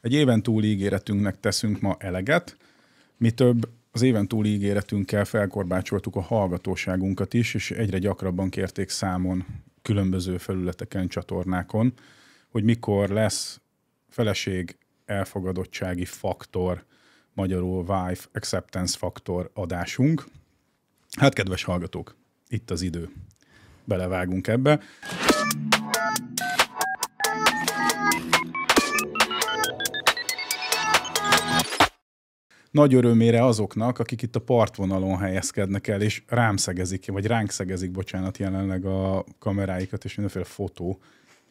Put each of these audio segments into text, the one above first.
Egy éven túli ígéretünknek teszünk ma eleget, mi több az éven túli ígéretünkkel felkorbácsoltuk a hallgatóságunkat is, és egyre gyakrabban kérték számon különböző felületeken, csatornákon, hogy mikor lesz feleség elfogadottsági faktor, magyarul wife acceptance faktor adásunk. Hát kedves hallgatók, itt az idő. Belevágunk ebbe. nagy örömére azoknak, akik itt a partvonalon helyezkednek el, és rám szegezik, vagy ránk szegezik, bocsánat, jelenleg a kameráikat, és mindenféle fotó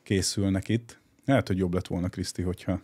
készülnek itt. Lehet, hogy jobb lett volna, Kriszti, hogyha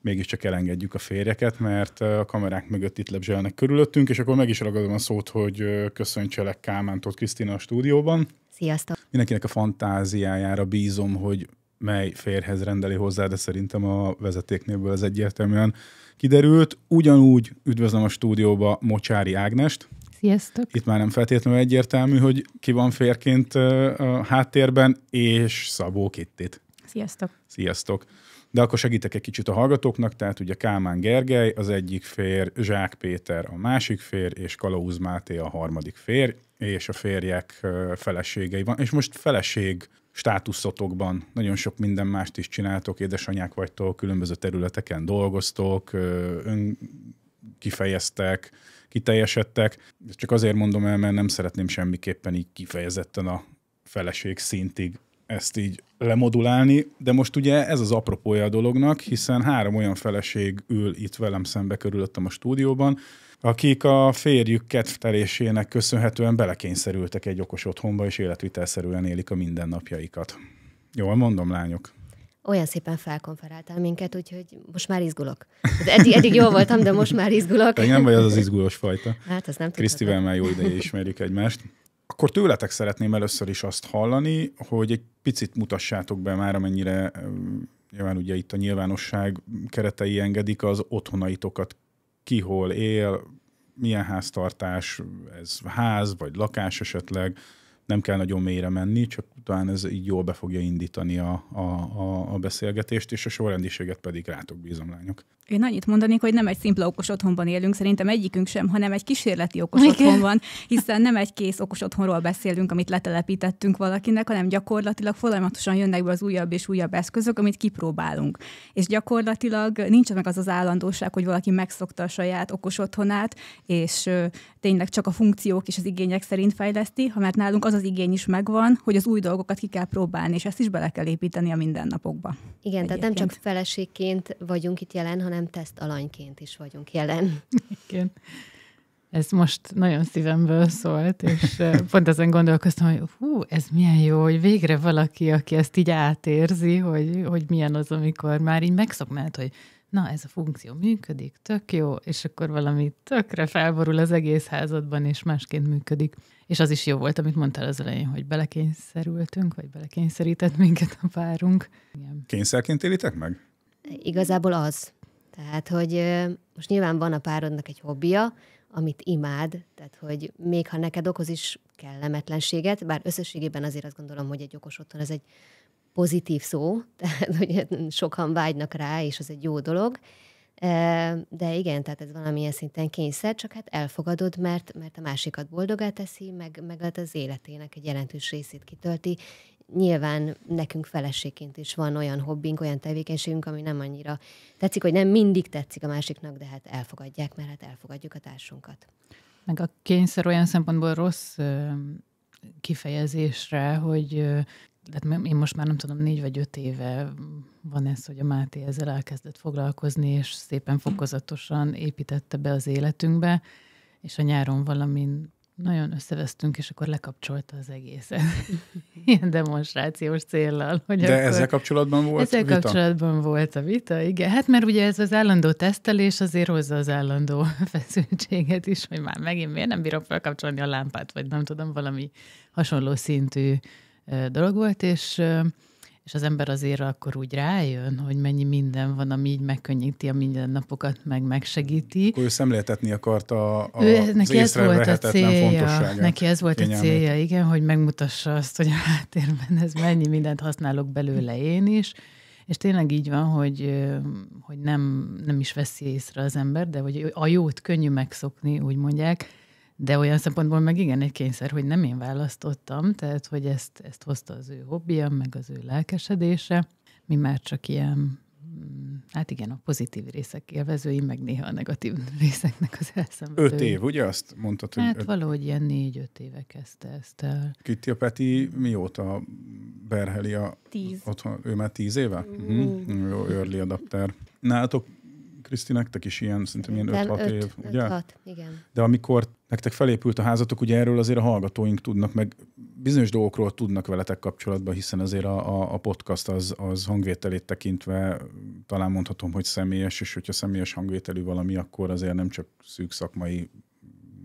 mégiscsak elengedjük a férjeket, mert a kamerák mögött itt lebzselnek körülöttünk, és akkor meg is ragadom a szót, hogy köszöntselek Kálmántot Krisztina a stúdióban. Sziasztok! Mindenkinek a fantáziájára bízom, hogy mely férhez rendeli hozzá, de szerintem a vezetéknélből az egyértelműen kiderült. Ugyanúgy üdvözlöm a stúdióba Mocsári Ágnest. Sziasztok! Itt már nem feltétlenül egyértelmű, hogy ki van férként a háttérben, és Szabó Kittit. Sziasztok! Sziasztok! De akkor segítek egy kicsit a hallgatóknak, tehát ugye Kálmán Gergely az egyik fér, Zsák Péter a másik fér, és Kalauz Máté a harmadik fér, és a férjek feleségei van, és most feleség státuszotokban nagyon sok minden mást is csináltok, édesanyák vagytok, különböző területeken dolgoztok, ön kifejeztek, kiteljesedtek. Csak azért mondom el, mert nem szeretném semmiképpen így kifejezetten a feleség szintig ezt így lemodulálni, de most ugye ez az apropója a dolognak, hiszen három olyan feleség ül itt velem szembe körülöttem a stúdióban, akik a férjük kedvtelésének köszönhetően belekényszerültek egy okos otthonba, és életvitelszerűen élik a mindennapjaikat. Jól mondom, lányok? Olyan szépen felkonferáltál minket, úgyhogy most már izgulok. Hát eddig, eddig jól voltam, de most már izgulok. Te nem vagy az az izgulós fajta. Hát, az nem Krisztivel már jó ideje ismerjük egymást. Akkor tőletek szeretném először is azt hallani, hogy egy picit mutassátok be már, amennyire nyilván ugye itt a nyilvánosság keretei engedik az otthonaitokat ki hol él, milyen háztartás, ez ház vagy lakás esetleg, nem kell nagyon mélyre menni, csak talán ez így jól be fogja indítani a, a, a, a beszélgetést, és a sorrendiséget pedig rátok bízom, lányok. Én annyit mondanék, hogy nem egy szimpla okos otthonban élünk, szerintem egyikünk sem, hanem egy kísérleti okos Igen. otthon van, hiszen nem egy kész okos otthonról beszélünk, amit letelepítettünk valakinek, hanem gyakorlatilag folyamatosan jönnek be az újabb és újabb eszközök, amit kipróbálunk. És gyakorlatilag nincs meg az az állandóság, hogy valaki megszokta a saját okos otthonát, és tényleg csak a funkciók és az igények szerint fejleszti, ha mert nálunk az az igény is megvan, hogy az új dolgokat ki kell próbálni, és ezt is bele kell építeni a mindennapokba. Igen, Egyébként. tehát nem csak feleségként vagyunk itt jelen, hanem hanem teszt alanyként is vagyunk jelen. Igen. Ez most nagyon szívemből szólt, és pont ezen gondolkoztam, hogy hú, ez milyen jó, hogy végre valaki, aki ezt így átérzi, hogy, hogy milyen az, amikor már így megszoknád, hogy na, ez a funkció működik, tök jó, és akkor valami tökre felborul az egész házadban, és másként működik. És az is jó volt, amit mondtál az elején, hogy belekényszerültünk, vagy belekényszerített minket a párunk. Igen. Kényszerként élitek meg? Igazából az. Tehát, hogy most nyilván van a párodnak egy hobbija, amit imád, tehát, hogy még ha neked okoz is kellemetlenséget, bár összességében azért azt gondolom, hogy egy okos otthon ez egy pozitív szó, tehát hogy sokan vágynak rá, és az egy jó dolog, de igen, tehát ez valamilyen szinten kényszer, csak hát elfogadod, mert, mert a másikat boldogá teszi, meg, meg hát az életének egy jelentős részét kitölti, nyilván nekünk feleségként is van olyan hobbink, olyan tevékenységünk, ami nem annyira tetszik, hogy nem mindig tetszik a másiknak, de hát elfogadják, mert hát elfogadjuk a társunkat. Meg a kényszer olyan szempontból rossz kifejezésre, hogy tehát én most már nem tudom, négy vagy öt éve van ez, hogy a Máté ezzel elkezdett foglalkozni, és szépen fokozatosan építette be az életünkbe, és a nyáron valamin nagyon összevesztünk, és akkor lekapcsolta az egészet. Ilyen demonstrációs céllal. Hogy De akkor... ezzel kapcsolatban volt ezzel vita? kapcsolatban volt a vita, igen. Hát mert ugye ez az állandó tesztelés azért hozza az állandó feszültséget is, hogy már megint miért nem bírom felkapcsolni a lámpát, vagy nem tudom, valami hasonló szintű dolog volt, és és az ember azért akkor úgy rájön, hogy mennyi minden van, ami így megkönnyíti a mindennapokat, meg megsegíti. Akkor ő szemléltetni akarta a, ő, az neki ez volt a célja, Neki ez volt kényelmét. a célja, igen, hogy megmutassa azt, hogy a háttérben ez mennyi mindent használok belőle én is, és tényleg így van, hogy, hogy nem, nem is veszi észre az ember, de hogy a jót könnyű megszokni, úgy mondják, de olyan szempontból meg igen, egy kényszer, hogy nem én választottam, tehát hogy ezt, ezt hozta az ő hobbija, meg az ő lelkesedése. Mi már csak ilyen, mm, hát igen, a pozitív részek élvezői, meg néha a negatív részeknek az elszenvedői. Öt év, ugye azt mondtad? Hogy hát öt... valahogy ilyen négy-öt éve kezdte ezt el. Kitty a Peti mióta berheli a... Tíz. Otthon, ő már tíz éve? Mm. mm Jó, early adapter. Nálatok Kriszti, nektek is ilyen, szerintem ilyen 5-6 év, öt, ugye? 6, igen. De amikor nektek felépült a házatok, ugye erről azért a hallgatóink tudnak, meg bizonyos dolgokról tudnak veletek kapcsolatban, hiszen azért a, a, a podcast az, az hangvételét tekintve talán mondhatom, hogy személyes, és hogyha személyes hangvételű valami, akkor azért nem csak szűk szakmai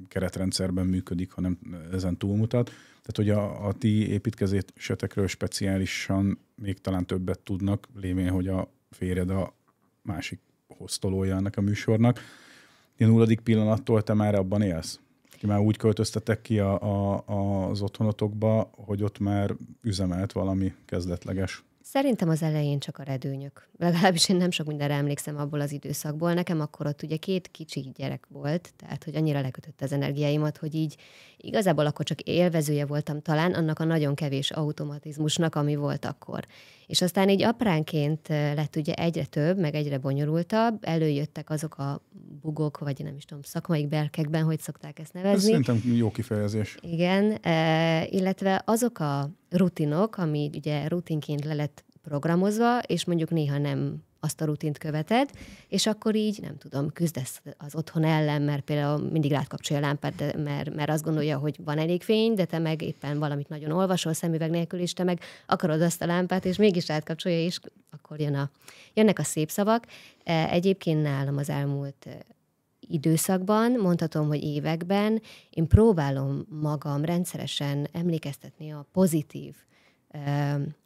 keretrendszerben működik, hanem ezen túlmutat. Tehát, hogy a, a ti építkezésetekről speciálisan még talán többet tudnak, lévén, hogy a férjed a másik hoztolója ennek a műsornak. A nulladik pillanattól te már abban élsz? Ti már úgy költöztetek ki a, a, a, az otthonotokba, hogy ott már üzemelt valami kezdetleges. Szerintem az elején csak a redőnyök. Legalábbis én nem sok mindenre emlékszem abból az időszakból. Nekem akkor ott ugye két kicsi gyerek volt, tehát hogy annyira lekötött az energiáimat, hogy így igazából akkor csak élvezője voltam talán annak a nagyon kevés automatizmusnak, ami volt akkor. És aztán így apránként lett ugye egyre több, meg egyre bonyolultabb, előjöttek azok a bugok, vagy nem is tudom, szakmai belkekben, hogy szokták ezt nevezni. Ez szerintem jó kifejezés. Igen, illetve azok a rutinok, ami ugye rutinként le lett programozva, és mondjuk néha nem azt a rutint követed, és akkor így, nem tudom, küzdesz az otthon ellen, mert például mindig rád kapcsolja a lámpát, de, mert, mert azt gondolja, hogy van elég fény, de te meg éppen valamit nagyon olvasol szemüveg nélkül, és te meg akarod azt a lámpát, és mégis rád kapcsolja, és akkor jön a, jönnek a szép szavak. E, egyébként nálam az elmúlt e, időszakban, mondhatom, hogy években, én próbálom magam rendszeresen emlékeztetni a pozitív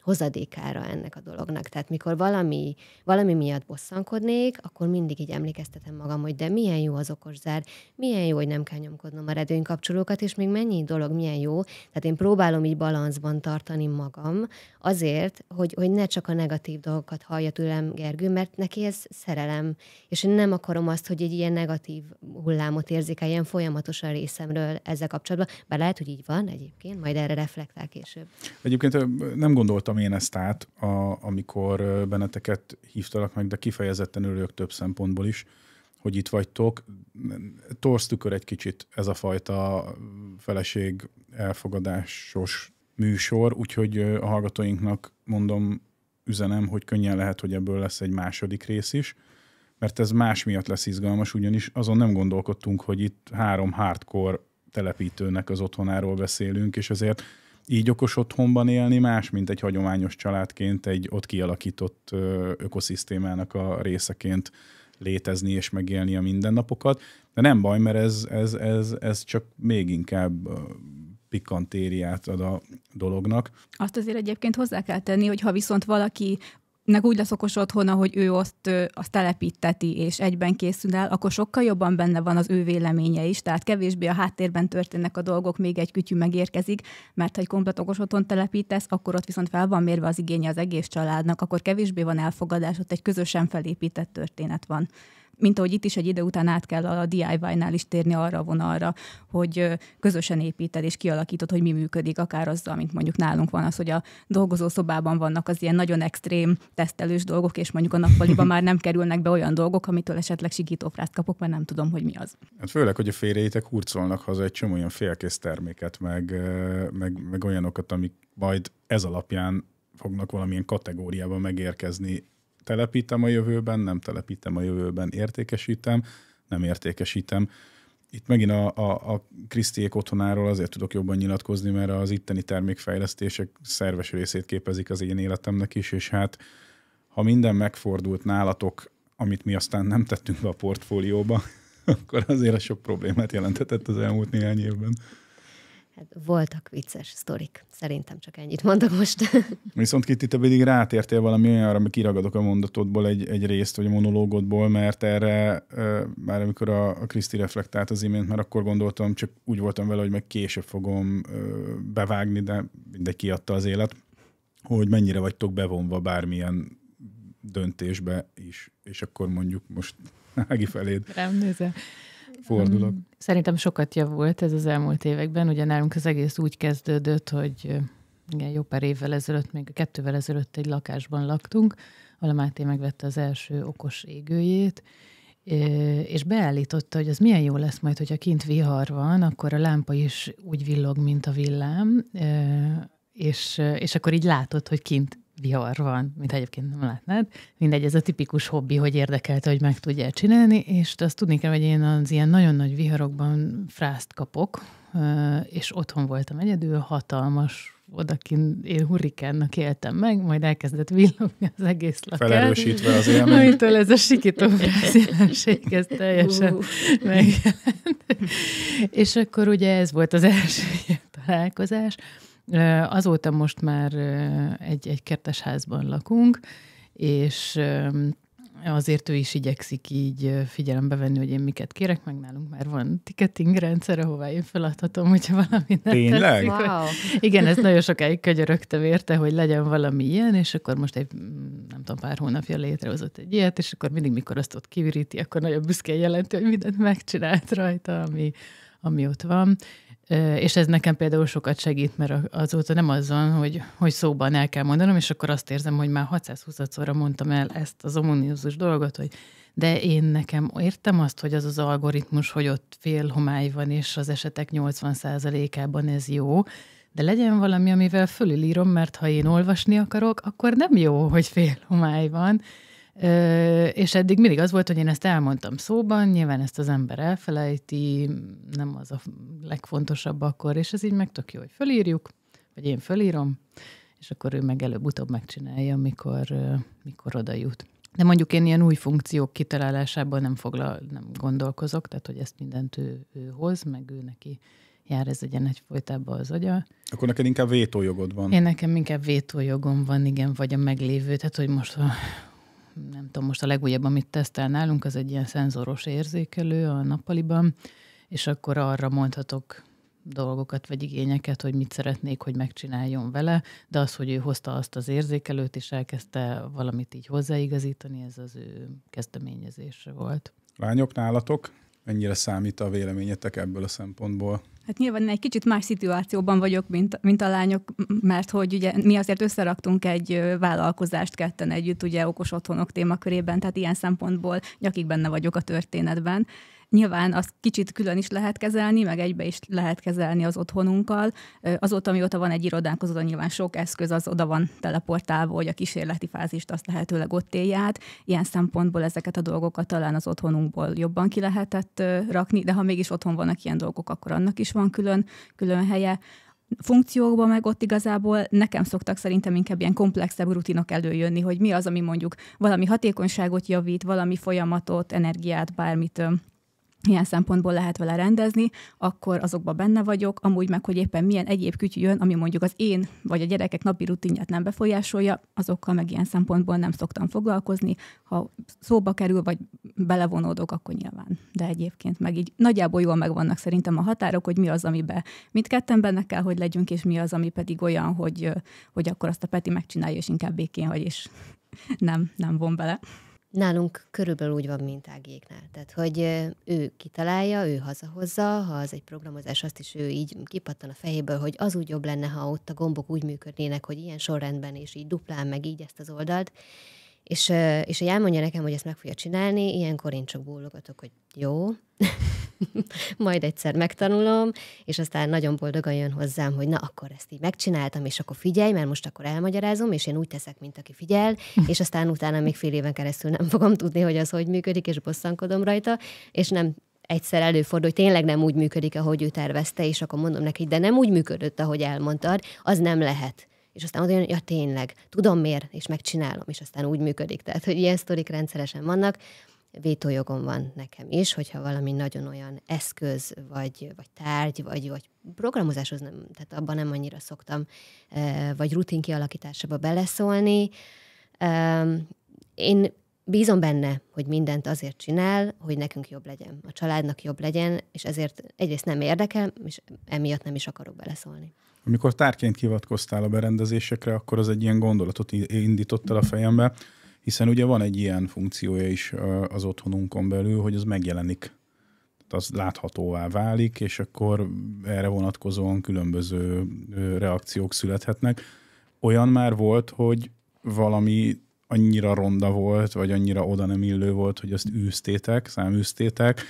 hozadékára ennek a dolognak. Tehát mikor valami, valami miatt bosszankodnék, akkor mindig így emlékeztetem magam, hogy de milyen jó az okos zár, milyen jó, hogy nem kell nyomkodnom a redőnykapcsolókat, és még mennyi dolog milyen jó. Tehát én próbálom így balanszban tartani magam azért, hogy, hogy ne csak a negatív dolgokat hallja tőlem Gergő, mert neki ez szerelem, és én nem akarom azt, hogy egy ilyen negatív hullámot érzékeljen folyamatosan részemről ezzel kapcsolatban, bár lehet, hogy így van egyébként, majd erre reflektál később. Egyébként nem gondoltam én ezt át, a, amikor benneteket hívtalak meg, de kifejezetten örülök több szempontból is, hogy itt vagytok. Torsz tükör egy kicsit ez a fajta feleség elfogadásos műsor, úgyhogy a hallgatóinknak mondom, üzenem, hogy könnyen lehet, hogy ebből lesz egy második rész is, mert ez más miatt lesz izgalmas, ugyanis azon nem gondolkodtunk, hogy itt három hardcore telepítőnek az otthonáról beszélünk, és azért így okos otthonban élni más, mint egy hagyományos családként, egy ott kialakított ökoszisztémának a részeként létezni és megélni a mindennapokat. De nem baj, mert ez, ez, ez, ez csak még inkább pikantériát ad a dolognak. Azt azért egyébként hozzá kell tenni, hogy ha viszont valaki nek úgy lesz okos otthon, ahogy ő azt, azt telepíteti és egyben készül el, akkor sokkal jobban benne van az ő véleménye is, tehát kevésbé a háttérben történnek a dolgok, még egy kütyű megérkezik, mert ha egy komplet okos otthon telepítesz, akkor ott viszont fel van mérve az igénye az egész családnak, akkor kevésbé van elfogadás, ott egy közösen felépített történet van mint ahogy itt is egy idő után át kell a DIY-nál is térni arra a vonalra, hogy közösen építed és kialakítod, hogy mi működik, akár azzal, mint mondjuk nálunk van az, hogy a dolgozó szobában vannak az ilyen nagyon extrém tesztelős dolgok, és mondjuk a nappaliban már nem kerülnek be olyan dolgok, amitől esetleg sikítófrászt kapok, mert nem tudom, hogy mi az. Hát főleg, hogy a férjeitek hurcolnak haza egy csomó olyan félkész terméket, meg, meg, meg olyanokat, amik majd ez alapján fognak valamilyen kategóriába megérkezni telepítem a jövőben, nem telepítem a jövőben, értékesítem, nem értékesítem. Itt megint a, a, a Krisztiék otthonáról azért tudok jobban nyilatkozni, mert az itteni termékfejlesztések szerves részét képezik az én életemnek is, és hát ha minden megfordult nálatok, amit mi aztán nem tettünk be a portfólióba, akkor azért a sok problémát jelentetett az elmúlt néhány évben. Hát voltak vicces sztorik. Szerintem csak ennyit mondok most. Viszont Kitty, te pedig rátértél valami olyanra, ami kiragadok a mondatodból egy, egy részt, vagy a monológodból, mert erre már amikor a, a Kriszti reflektált az imént, már akkor gondoltam, csak úgy voltam vele, hogy meg később fogom bevágni, de mindegy kiadta az élet, hogy mennyire vagytok bevonva bármilyen döntésbe is, és akkor mondjuk most Ági feléd. Rám nézel fordulok. Szerintem sokat javult ez az elmúlt években. Ugye nálunk az egész úgy kezdődött, hogy igen, jó pár évvel ezelőtt, még kettővel ezelőtt egy lakásban laktunk, ahol a Máté megvette az első okos égőjét, és beállította, hogy az milyen jó lesz majd, hogyha kint vihar van, akkor a lámpa is úgy villog, mint a villám, és, és akkor így látod, hogy kint vihar van, mint egyébként nem látnád. Mindegy, ez a tipikus hobbi, hogy érdekelte, hogy meg tudja csinálni, és azt tudni kell, hogy én az ilyen nagyon nagy viharokban frászt kapok, és otthon voltam egyedül, hatalmas odakin én hurrikánnak éltem meg, majd elkezdett villogni az egész lakát. Felerősítve az élmény. Amitől ez a sikító felszínenség, ez teljesen uh. megjelent. és akkor ugye ez volt az első találkozás, Azóta most már egy, egy kertes házban lakunk, és azért ő is igyekszik így figyelembe venni, hogy én miket kérek, meg nálunk már van ticketing rendszer, ahová én feladhatom, hogyha valami nem Tényleg? Tetszik, wow. Igen, ez nagyon sokáig könyörögtem érte, hogy legyen valami ilyen, és akkor most egy, nem tudom, pár hónapja létrehozott egy ilyet, és akkor mindig, mikor azt ott kiviríti, akkor nagyon büszkén jelenti, hogy mindent megcsinált rajta, ami, ami ott van. És ez nekem például sokat segít, mert azóta nem azon, hogy, hogy szóban el kell mondanom, és akkor azt érzem, hogy már 620-szorra mondtam el ezt az omoniuzus dolgot, hogy de én nekem értem azt, hogy az az algoritmus, hogy ott fél homály van, és az esetek 80%-ában ez jó, de legyen valami, amivel fölülírom, mert ha én olvasni akarok, akkor nem jó, hogy fél homály van, és eddig mindig az volt, hogy én ezt elmondtam szóban, nyilván ezt az ember elfelejti, nem az a legfontosabb akkor, és ez így meg tök jó, hogy fölírjuk, vagy én fölírom, és akkor ő meg előbb-utóbb megcsinálja, mikor, mikor oda jut. De mondjuk én ilyen új funkciók kitalálásában nem, foglal, nem gondolkozok, tehát hogy ezt mindent ő, ő hoz, meg ő neki jár ez egyen folytában az agya. Akkor neked inkább vétójogod van. Én nekem inkább vétójogom van, igen, vagy a meglévő. Tehát, hogy most nem tudom, most a legújabb, amit tesztel nálunk, az egy ilyen szenzoros érzékelő a nappaliban, és akkor arra mondhatok dolgokat vagy igényeket, hogy mit szeretnék, hogy megcsináljon vele, de az, hogy ő hozta azt az érzékelőt, és elkezdte valamit így hozzáigazítani, ez az ő kezdeményezése volt. Lányok nálatok? mennyire számít a véleményetek ebből a szempontból? Hát nyilván egy kicsit más szituációban vagyok, mint, mint a lányok, mert hogy ugye mi azért összeraktunk egy vállalkozást ketten együtt, ugye okos otthonok témakörében, tehát ilyen szempontból nyakig benne vagyok a történetben. Nyilván azt kicsit külön is lehet kezelni, meg egybe is lehet kezelni az otthonunkkal. Azóta, mióta van egy irodánk, azóta nyilván sok eszköz az oda van teleportálva, hogy a kísérleti fázist azt lehetőleg ott élj át. Ilyen szempontból ezeket a dolgokat talán az otthonunkból jobban ki lehetett rakni, de ha mégis otthon vannak ilyen dolgok, akkor annak is van külön, külön helye funkciókban meg ott igazából nekem szoktak szerintem inkább ilyen komplexebb rutinok előjönni, hogy mi az, ami mondjuk valami hatékonyságot javít, valami folyamatot, energiát, bármit ilyen szempontból lehet vele rendezni, akkor azokba benne vagyok, amúgy meg, hogy éppen milyen egyéb kütyű jön, ami mondjuk az én vagy a gyerekek napi rutinját nem befolyásolja, azokkal meg ilyen szempontból nem szoktam foglalkozni. Ha szóba kerül, vagy belevonódok, akkor nyilván. De egyébként meg így nagyjából jól megvannak szerintem a határok, hogy mi az, amiben mindketten benne kell, hogy legyünk, és mi az, ami pedig olyan, hogy, hogy akkor azt a Peti megcsinálja, és inkább békén hagy, és nem, nem von bele. Nálunk körülbelül úgy van, mint ágéknál. Tehát, hogy ő kitalálja, ő hazahozza, ha az egy programozás, azt is ő így kipattan a fejéből, hogy az úgy jobb lenne, ha ott a gombok úgy működnének, hogy ilyen sorrendben, és így duplán, meg így ezt az oldalt. És, és hogy elmondja nekem, hogy ezt meg fogja csinálni, ilyenkor én csak bólogatok, hogy jó, majd egyszer megtanulom, és aztán nagyon boldogan jön hozzám, hogy na, akkor ezt így megcsináltam, és akkor figyelj, mert most akkor elmagyarázom, és én úgy teszek, mint aki figyel, és aztán utána még fél éven keresztül nem fogom tudni, hogy az hogy működik, és bosszankodom rajta, és nem egyszer előfordul, hogy tényleg nem úgy működik, ahogy ő tervezte, és akkor mondom neki, de nem úgy működött, ahogy elmondtad, az nem lehet és aztán olyan jön, ja tényleg, tudom miért, és megcsinálom, és aztán úgy működik. Tehát, hogy ilyen sztorik rendszeresen vannak, vétójogom van nekem is, hogyha valami nagyon olyan eszköz, vagy, vagy tárgy, vagy, vagy programozáshoz nem, tehát abban nem annyira szoktam, vagy rutin kialakításába beleszólni. Én bízom benne, hogy mindent azért csinál, hogy nekünk jobb legyen, a családnak jobb legyen, és ezért egyrészt nem érdekel, és emiatt nem is akarok beleszólni. Amikor tárként kivatkoztál a berendezésekre, akkor az egy ilyen gondolatot indított el a fejembe, hiszen ugye van egy ilyen funkciója is az otthonunkon belül, hogy az megjelenik az láthatóvá válik, és akkor erre vonatkozóan különböző reakciók születhetnek. Olyan már volt, hogy valami annyira ronda volt, vagy annyira oda nem illő volt, hogy azt űztétek, száműztétek,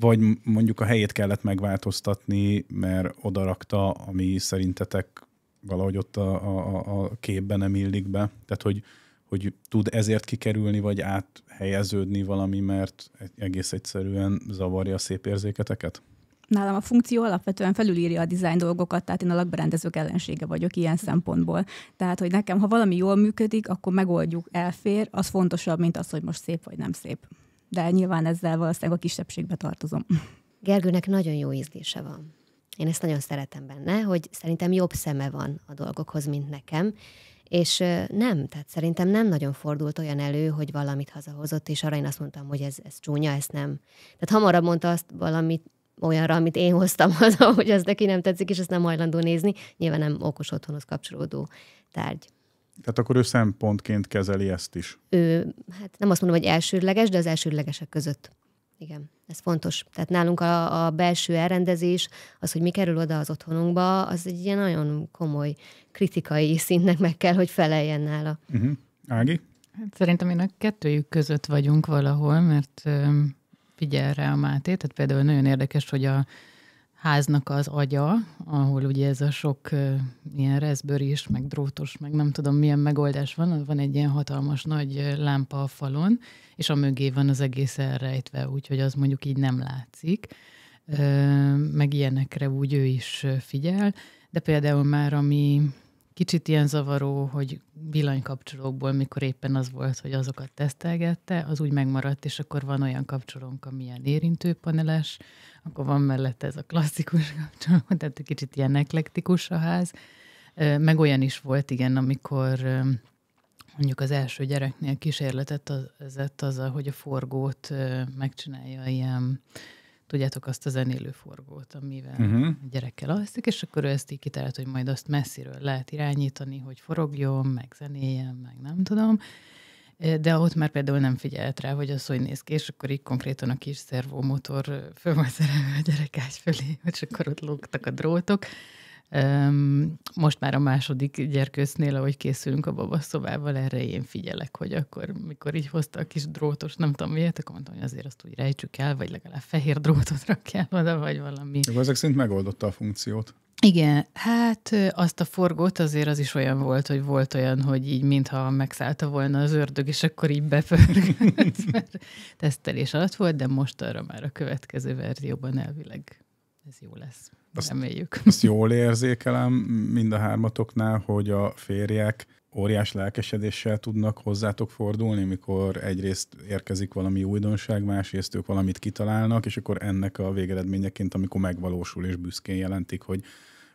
vagy mondjuk a helyét kellett megváltoztatni, mert odarakta, ami szerintetek valahogy ott a, a, a képben nem illik be. Tehát, hogy, hogy tud ezért kikerülni, vagy áthelyeződni valami, mert egész egyszerűen zavarja a szép érzéketeket? nálam a funkció alapvetően felülírja a design dolgokat, tehát én a lakberendezők ellensége vagyok ilyen szempontból. Tehát, hogy nekem, ha valami jól működik, akkor megoldjuk, elfér, az fontosabb, mint az, hogy most szép vagy nem szép de nyilván ezzel valószínűleg a kisebbségbe tartozom. Gergőnek nagyon jó ízlése van. Én ezt nagyon szeretem benne, hogy szerintem jobb szeme van a dolgokhoz, mint nekem, és nem, tehát szerintem nem nagyon fordult olyan elő, hogy valamit hazahozott, és arra én azt mondtam, hogy ez, ez csúnya, ez nem. Tehát hamarabb mondta azt valamit olyanra, amit én hoztam haza, hogy ez neki nem tetszik, és ezt nem hajlandó nézni. Nyilván nem okos otthonhoz kapcsolódó tárgy. Tehát akkor ő szempontként kezeli ezt is. Ő, hát nem azt mondom, hogy elsődleges, de az elsődlegesek között. Igen, ez fontos. Tehát nálunk a, a belső elrendezés, az, hogy mi kerül oda az otthonunkba, az egy ilyen nagyon komoly kritikai szintnek meg kell, hogy feleljen nála. Uh-huh. Ági? Hát szerintem én a kettőjük között vagyunk valahol, mert ö, figyel rá a Máté, tehát például nagyon érdekes, hogy a háznak az agya, ahol ugye ez a sok uh, ilyen is, meg drótos, meg nem tudom milyen megoldás van, van egy ilyen hatalmas nagy lámpa a falon, és a mögé van az egész elrejtve, úgyhogy az mondjuk így nem látszik. Uh, meg ilyenekre úgy ő is figyel, de például már ami kicsit ilyen zavaró, hogy villanykapcsolókból, mikor éppen az volt, hogy azokat tesztelgette, az úgy megmaradt, és akkor van olyan kapcsolónk, ami ilyen érintőpaneles, akkor van mellette ez a klasszikus kapcsoló, tehát kicsit ilyen eklektikus a ház. Meg olyan is volt, igen, amikor mondjuk az első gyereknél kísérletet az, az, az hogy a forgót megcsinálja ilyen tudjátok, azt a zenélő forgót, amivel uh-huh. a gyerekkel alszik, és akkor ő ezt így kitalált, hogy majd azt messziről lehet irányítani, hogy forogjon, meg zenéljen, meg nem tudom. De ott már például nem figyelt rá, hogy az hogy néz ki, és akkor így konkrétan a kis szervomotor föl van szerelve a gyerekágy fölé, és akkor ott lógtak a drótok. Most már a második gyerkősznél, ahogy készülünk a babaszobával, erre én figyelek, hogy akkor, mikor így hozta a kis drótos, nem tudom miért, akkor mondtam, hogy azért azt úgy rejtsük el, vagy legalább fehér drótot rakjál oda, vagy valami. Akkor ezek szint megoldotta a funkciót. Igen, hát azt a forgót azért az is olyan volt, hogy volt olyan, hogy így mintha megszállta volna az ördög, és akkor így bepörgött, mert tesztelés alatt volt, de most arra már a következő verzióban elvileg ez jó lesz azt, reméljük. Azt jól érzékelem mind a hármatoknál, hogy a férjek óriás lelkesedéssel tudnak hozzátok fordulni, mikor egyrészt érkezik valami újdonság, másrészt ők valamit kitalálnak, és akkor ennek a végeredményeként, amikor megvalósul és büszkén jelentik, hogy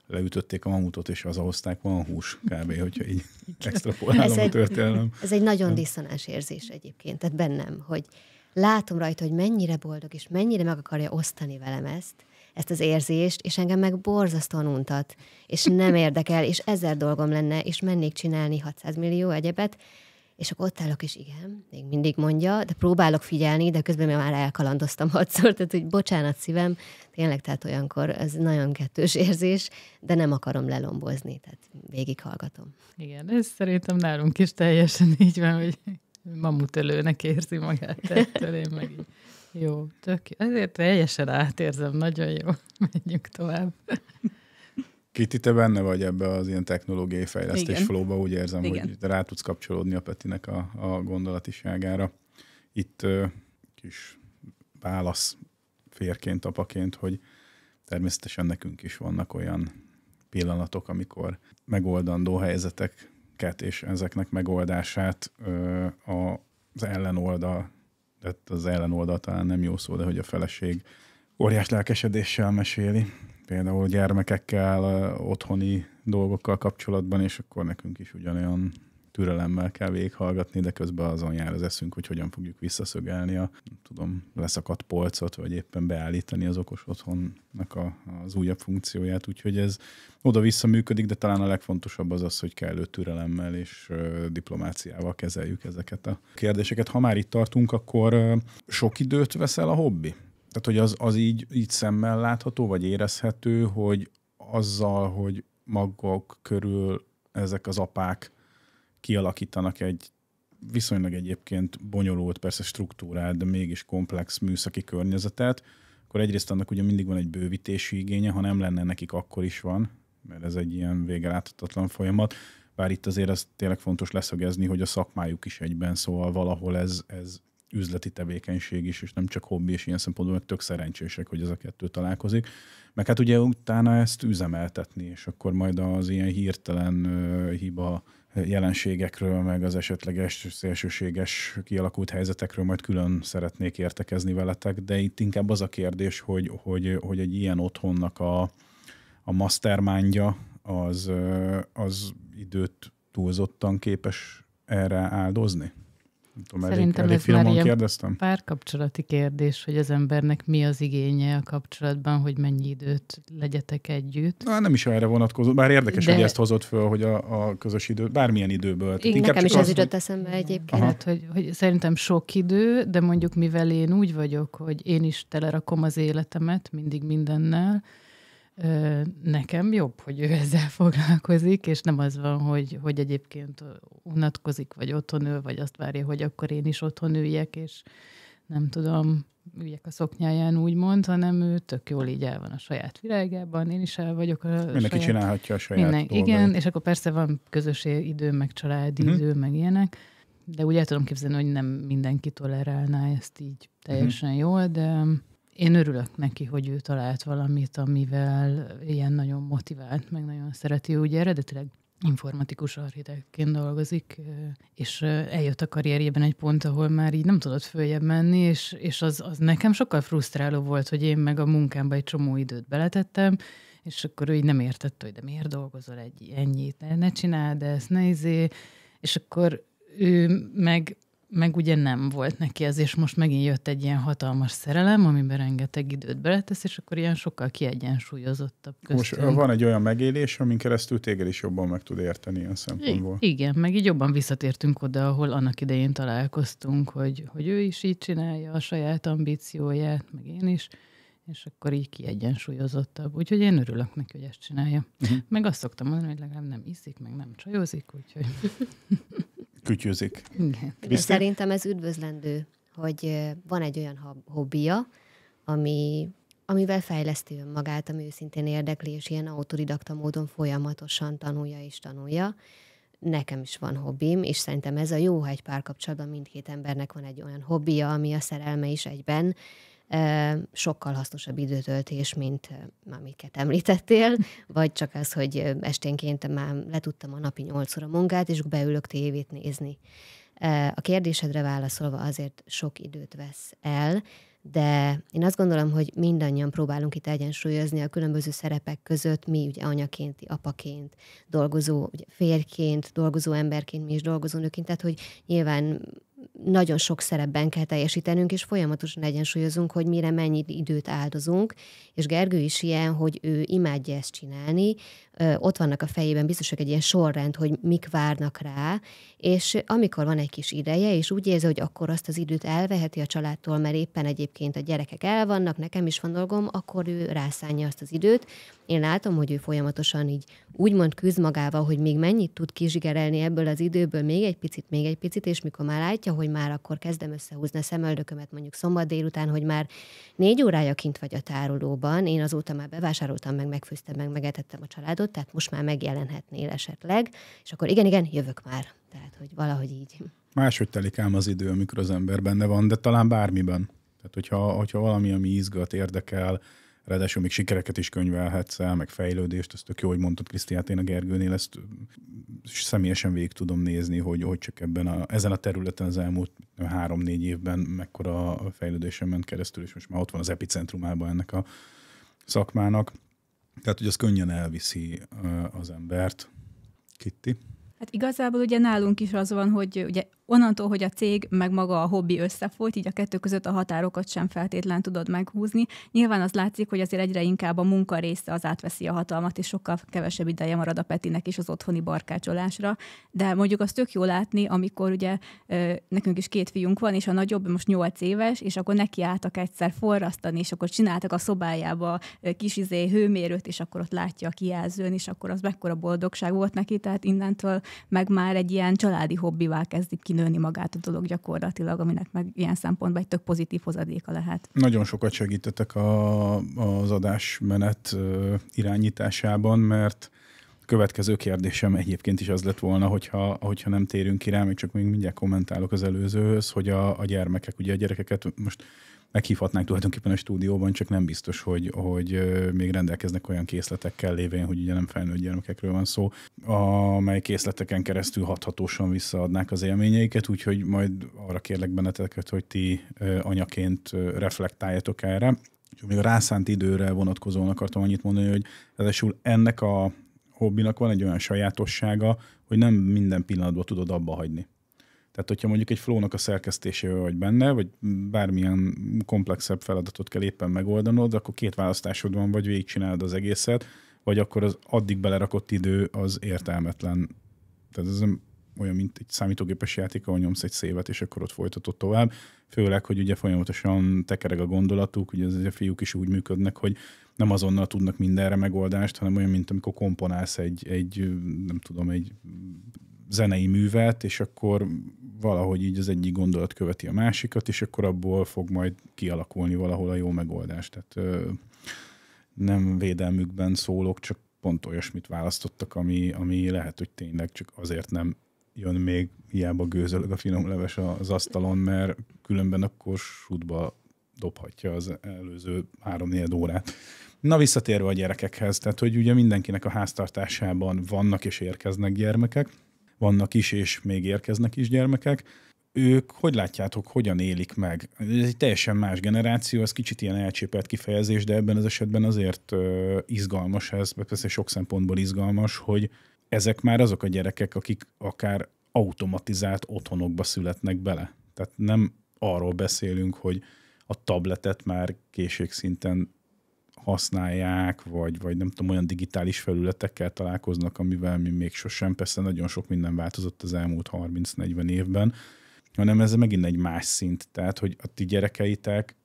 leütötték a mamutot, és az hozták, van hús kb., hogyha így extrapolálom a történelem. Ez egy nagyon diszonás érzés egyébként, tehát bennem, hogy látom rajta, hogy mennyire boldog, és mennyire meg akarja osztani velem ezt, ezt az érzést, és engem meg borzasztóan untat, és nem érdekel, és ezer dolgom lenne, és mennék csinálni 600 millió egyebet, és akkor ott állok, és igen, még mindig mondja, de próbálok figyelni, de közben már elkalandoztam hatszor, tehát hogy bocsánat szívem, tényleg tehát olyankor ez nagyon kettős érzés, de nem akarom lelombozni, tehát végighallgatom. Igen, ez szerintem nálunk is teljesen így van, hogy mamut előnek érzi magát ettől, én meg így jó, tök Ezért teljesen átérzem, nagyon jó. Menjünk tovább. Kiti, te benne vagy ebbe az ilyen technológiai fejlesztés flóba, úgy érzem, Igen. hogy rá tudsz kapcsolódni a Petinek a, a gondolatiságára. Itt ö, kis válasz férként, apaként, hogy természetesen nekünk is vannak olyan pillanatok, amikor megoldandó helyzeteket és ezeknek megoldását ö, a, az ellenoldal tehát az ellenoldal talán nem jó szó, de hogy a feleség óriás lelkesedéssel meséli, például gyermekekkel, otthoni dolgokkal kapcsolatban, és akkor nekünk is ugyanolyan türelemmel kell végighallgatni, de közben azon jár az eszünk, hogy hogyan fogjuk visszaszögelni a, nem tudom, leszakadt polcot, vagy éppen beállítani az okos otthonnak a, az újabb funkcióját, úgyhogy ez oda-vissza működik, de talán a legfontosabb az az, hogy kellő türelemmel és diplomáciával kezeljük ezeket a kérdéseket. Ha már itt tartunk, akkor sok időt veszel a hobbi? Tehát, hogy az, az így, így szemmel látható, vagy érezhető, hogy azzal, hogy magok körül ezek az apák kialakítanak egy viszonylag egyébként bonyolult, persze struktúrát, de mégis komplex műszaki környezetet, akkor egyrészt annak ugye mindig van egy bővítési igénye, ha nem lenne nekik, akkor is van, mert ez egy ilyen végeláthatatlan folyamat. Bár itt azért az tényleg fontos leszögezni, hogy a szakmájuk is egyben, szóval valahol ez, ez üzleti tevékenység is, és nem csak hobbi, és ilyen szempontból meg tök szerencsések, hogy ez a kettő találkozik. Meg hát ugye utána ezt üzemeltetni, és akkor majd az ilyen hirtelen hiba jelenségekről, meg az esetleges szélsőséges kialakult helyzetekről majd külön szeretnék értekezni veletek, de itt inkább az a kérdés, hogy, hogy, hogy egy ilyen otthonnak a, a mastermindja az, az időt túlzottan képes erre áldozni? Nem tudom, Szerintem elég, elég ez már kérdeztem. párkapcsolati kérdés, hogy az embernek mi az igénye a kapcsolatban, hogy mennyi időt legyetek együtt. Na, nem is erre vonatkozó, bár érdekes, De... hogy ezt hozott föl, hogy a, a közös idő, bármilyen időből. Igen, nekem is az, az jutott hogy... eszembe egyébként. Hát, hogy, hogy szerintem sok idő, de mondjuk mivel én úgy vagyok, hogy én is telerakom az életemet mindig mindennel, nekem jobb, hogy ő ezzel foglalkozik, és nem az van, hogy, hogy egyébként unatkozik, vagy otthon ül, vagy azt várja, hogy akkor én is otthon üljek, és nem tudom, üljek a szoknyáján úgymond, hanem ő tök jól így el van a saját világában, én is el vagyok a Mindenki saját... csinálhatja a saját Minden, Igen, és akkor persze van közös idő, meg családi uh-huh. idő, meg ilyenek, de úgy el tudom képzelni, hogy nem mindenki tolerálná ezt így mhm. teljesen uh-huh. jól, de én örülök neki, hogy ő talált valamit, amivel ilyen nagyon motivált, meg nagyon szereti. Ő ugye eredetileg informatikus architektként dolgozik, és eljött a karrierjében egy pont, ahol már így nem tudott följebb menni, és, és az, az nekem sokkal frusztráló volt, hogy én meg a munkámba egy csomó időt beletettem, és akkor ő így nem értette, hogy de miért dolgozol egy ennyit, ne, ne csináld ezt, ne izé. És akkor ő meg meg ugye nem volt neki ez, és most megint jött egy ilyen hatalmas szerelem, amiben rengeteg időt beletesz, és akkor ilyen sokkal kiegyensúlyozottabb köztünk. Most van egy olyan megélés, amin keresztül téged is jobban meg tud érteni ilyen szempontból. I- igen, meg így jobban visszatértünk oda, ahol annak idején találkoztunk, hogy, hogy ő is így csinálja a saját ambícióját, meg én is, és akkor így kiegyensúlyozottabb. Úgyhogy én örülök neki, hogy ezt csinálja. Uh-huh. Meg azt szoktam mondani, hogy legalább nem iszik, meg nem csajozik, úgyhogy... kütyüzik. Igen. De szerintem ez üdvözlendő, hogy van egy olyan hobbija, ami, amivel fejleszti önmagát, ami őszintén érdekli, és ilyen autoridakta módon folyamatosan tanulja és tanulja. Nekem is van hobbim, és szerintem ez a jó, ha egy párkapcsolatban mindkét embernek van egy olyan hobbija, ami a szerelme is egyben, sokkal hasznosabb időtöltés, mint amiket említettél, vagy csak az, hogy esténként már letudtam a napi nyolc óra munkát, és beülök tévét nézni. A kérdésedre válaszolva azért sok időt vesz el, de én azt gondolom, hogy mindannyian próbálunk itt egyensúlyozni a különböző szerepek között, mi ugye anyaként, apaként, dolgozó ugye férként, dolgozó emberként, mi is dolgozó nőként, tehát hogy nyilván nagyon sok szerepben kell teljesítenünk, és folyamatosan egyensúlyozunk, hogy mire mennyi időt áldozunk, és Gergő is ilyen, hogy ő imádja ezt csinálni, ott vannak a fejében biztosak egy ilyen sorrend, hogy mik várnak rá, és amikor van egy kis ideje, és úgy érzi, hogy akkor azt az időt elveheti a családtól, mert éppen egyébként a gyerekek el vannak, nekem is van dolgom, akkor ő rászánja azt az időt. Én látom, hogy ő folyamatosan így úgymond küzd magával, hogy még mennyit tud kizsigerelni ebből az időből, még egy picit, még egy picit, és mikor már látja, hogy már akkor kezdem összehúzni a szemöldökömet mondjuk szombat délután, hogy már négy órája kint vagy a tárolóban, én azóta már bevásároltam, meg megfőztem, meg megetettem a családot, feladatot, tehát most már megjelenhetnél esetleg, és akkor igen, igen, jövök már. Tehát, hogy valahogy így. Máshogy telik ám az idő, amikor az ember benne van, de talán bármiben. Tehát, hogyha, hogyha valami, ami izgat, érdekel, ráadásul még sikereket is könyvelhetsz el, meg fejlődést, ezt tök jó, hogy mondtad Krisztiát, én a Gergőnél ezt mm, személyesen végig tudom nézni, hogy, hogy csak ebben a, ezen a területen az elmúlt három-négy évben mekkora fejlődésen ment keresztül, és most már ott van az epicentrumában ennek a szakmának. Tehát, hogy az könnyen elviszi az embert, Kitti. Hát igazából ugye nálunk is az van, hogy ugye onnantól, hogy a cég meg maga a hobbi összefolyt, így a kettő között a határokat sem feltétlen tudod meghúzni. Nyilván az látszik, hogy azért egyre inkább a munka része az átveszi a hatalmat, és sokkal kevesebb ideje marad a Petinek és az otthoni barkácsolásra. De mondjuk azt tök jó látni, amikor ugye nekünk is két fiunk van, és a nagyobb most nyolc éves, és akkor neki álltak egyszer forrasztani, és akkor csináltak a szobájába kis izé hőmérőt, és akkor ott látja a kijelzőn, és akkor az mekkora boldogság volt neki, tehát innentől meg már egy ilyen családi hobbivá kezdik kinőni magát a dolog gyakorlatilag, aminek meg ilyen szempontból egy tök pozitív hozadéka lehet. Nagyon sokat segítettek a, az adásmenet irányításában, mert következő kérdésem egyébként is az lett volna, hogyha, hogyha nem térünk ki rá, még csak még mindjárt kommentálok az előzőhöz, hogy a, a gyermekek, ugye a gyerekeket most meghívhatnánk tulajdonképpen a stúdióban, csak nem biztos, hogy, hogy még rendelkeznek olyan készletekkel lévén, hogy ugye nem felnőtt gyermekekről van szó, amely készleteken keresztül hathatósan visszaadnák az élményeiket, úgyhogy majd arra kérlek benneteket, hogy ti anyaként reflektáljatok erre. Még a rászánt időre vonatkozóan akartam annyit mondani, hogy ráadásul ennek a hobbinak van egy olyan sajátossága, hogy nem minden pillanatban tudod abba hagyni. Tehát, hogyha mondjuk egy flónak a szerkesztésével vagy benne, vagy bármilyen komplexebb feladatot kell éppen megoldanod, akkor két választásod van, vagy végigcsinálod az egészet, vagy akkor az addig belerakott idő az értelmetlen. Tehát ez olyan, mint egy számítógépes játék, ahol nyomsz egy szévet, és akkor ott folytatod tovább. Főleg, hogy ugye folyamatosan tekereg a gondolatuk, ugye az a fiúk is úgy működnek, hogy nem azonnal tudnak mindenre megoldást, hanem olyan, mint amikor komponálsz egy, egy nem tudom, egy zenei művet, és akkor valahogy így az egyik gondolat követi a másikat, és akkor abból fog majd kialakulni valahol a jó megoldás. Tehát ö, nem védelmükben szólok, csak pont olyasmit választottak, ami, ami lehet, hogy tényleg csak azért nem jön még hiába gőzölög a finom leves az asztalon, mert különben akkor sútba dobhatja az előző három négy órát. Na visszatérve a gyerekekhez, tehát hogy ugye mindenkinek a háztartásában vannak és érkeznek gyermekek, vannak is, és még érkeznek is gyermekek. Ők hogy látjátok, hogyan élik meg? Ez egy teljesen más generáció, ez kicsit ilyen elcsépelt kifejezés, de ebben az esetben azért izgalmas ez, persze sok szempontból izgalmas, hogy ezek már azok a gyerekek, akik akár automatizált otthonokba születnek bele. Tehát nem arról beszélünk, hogy a tabletet már készségszinten használják, vagy, vagy nem tudom, olyan digitális felületekkel találkoznak, amivel mi még sosem, persze nagyon sok minden változott az elmúlt 30-40 évben, hanem ez megint egy más szint. Tehát, hogy a ti gyerekeitek,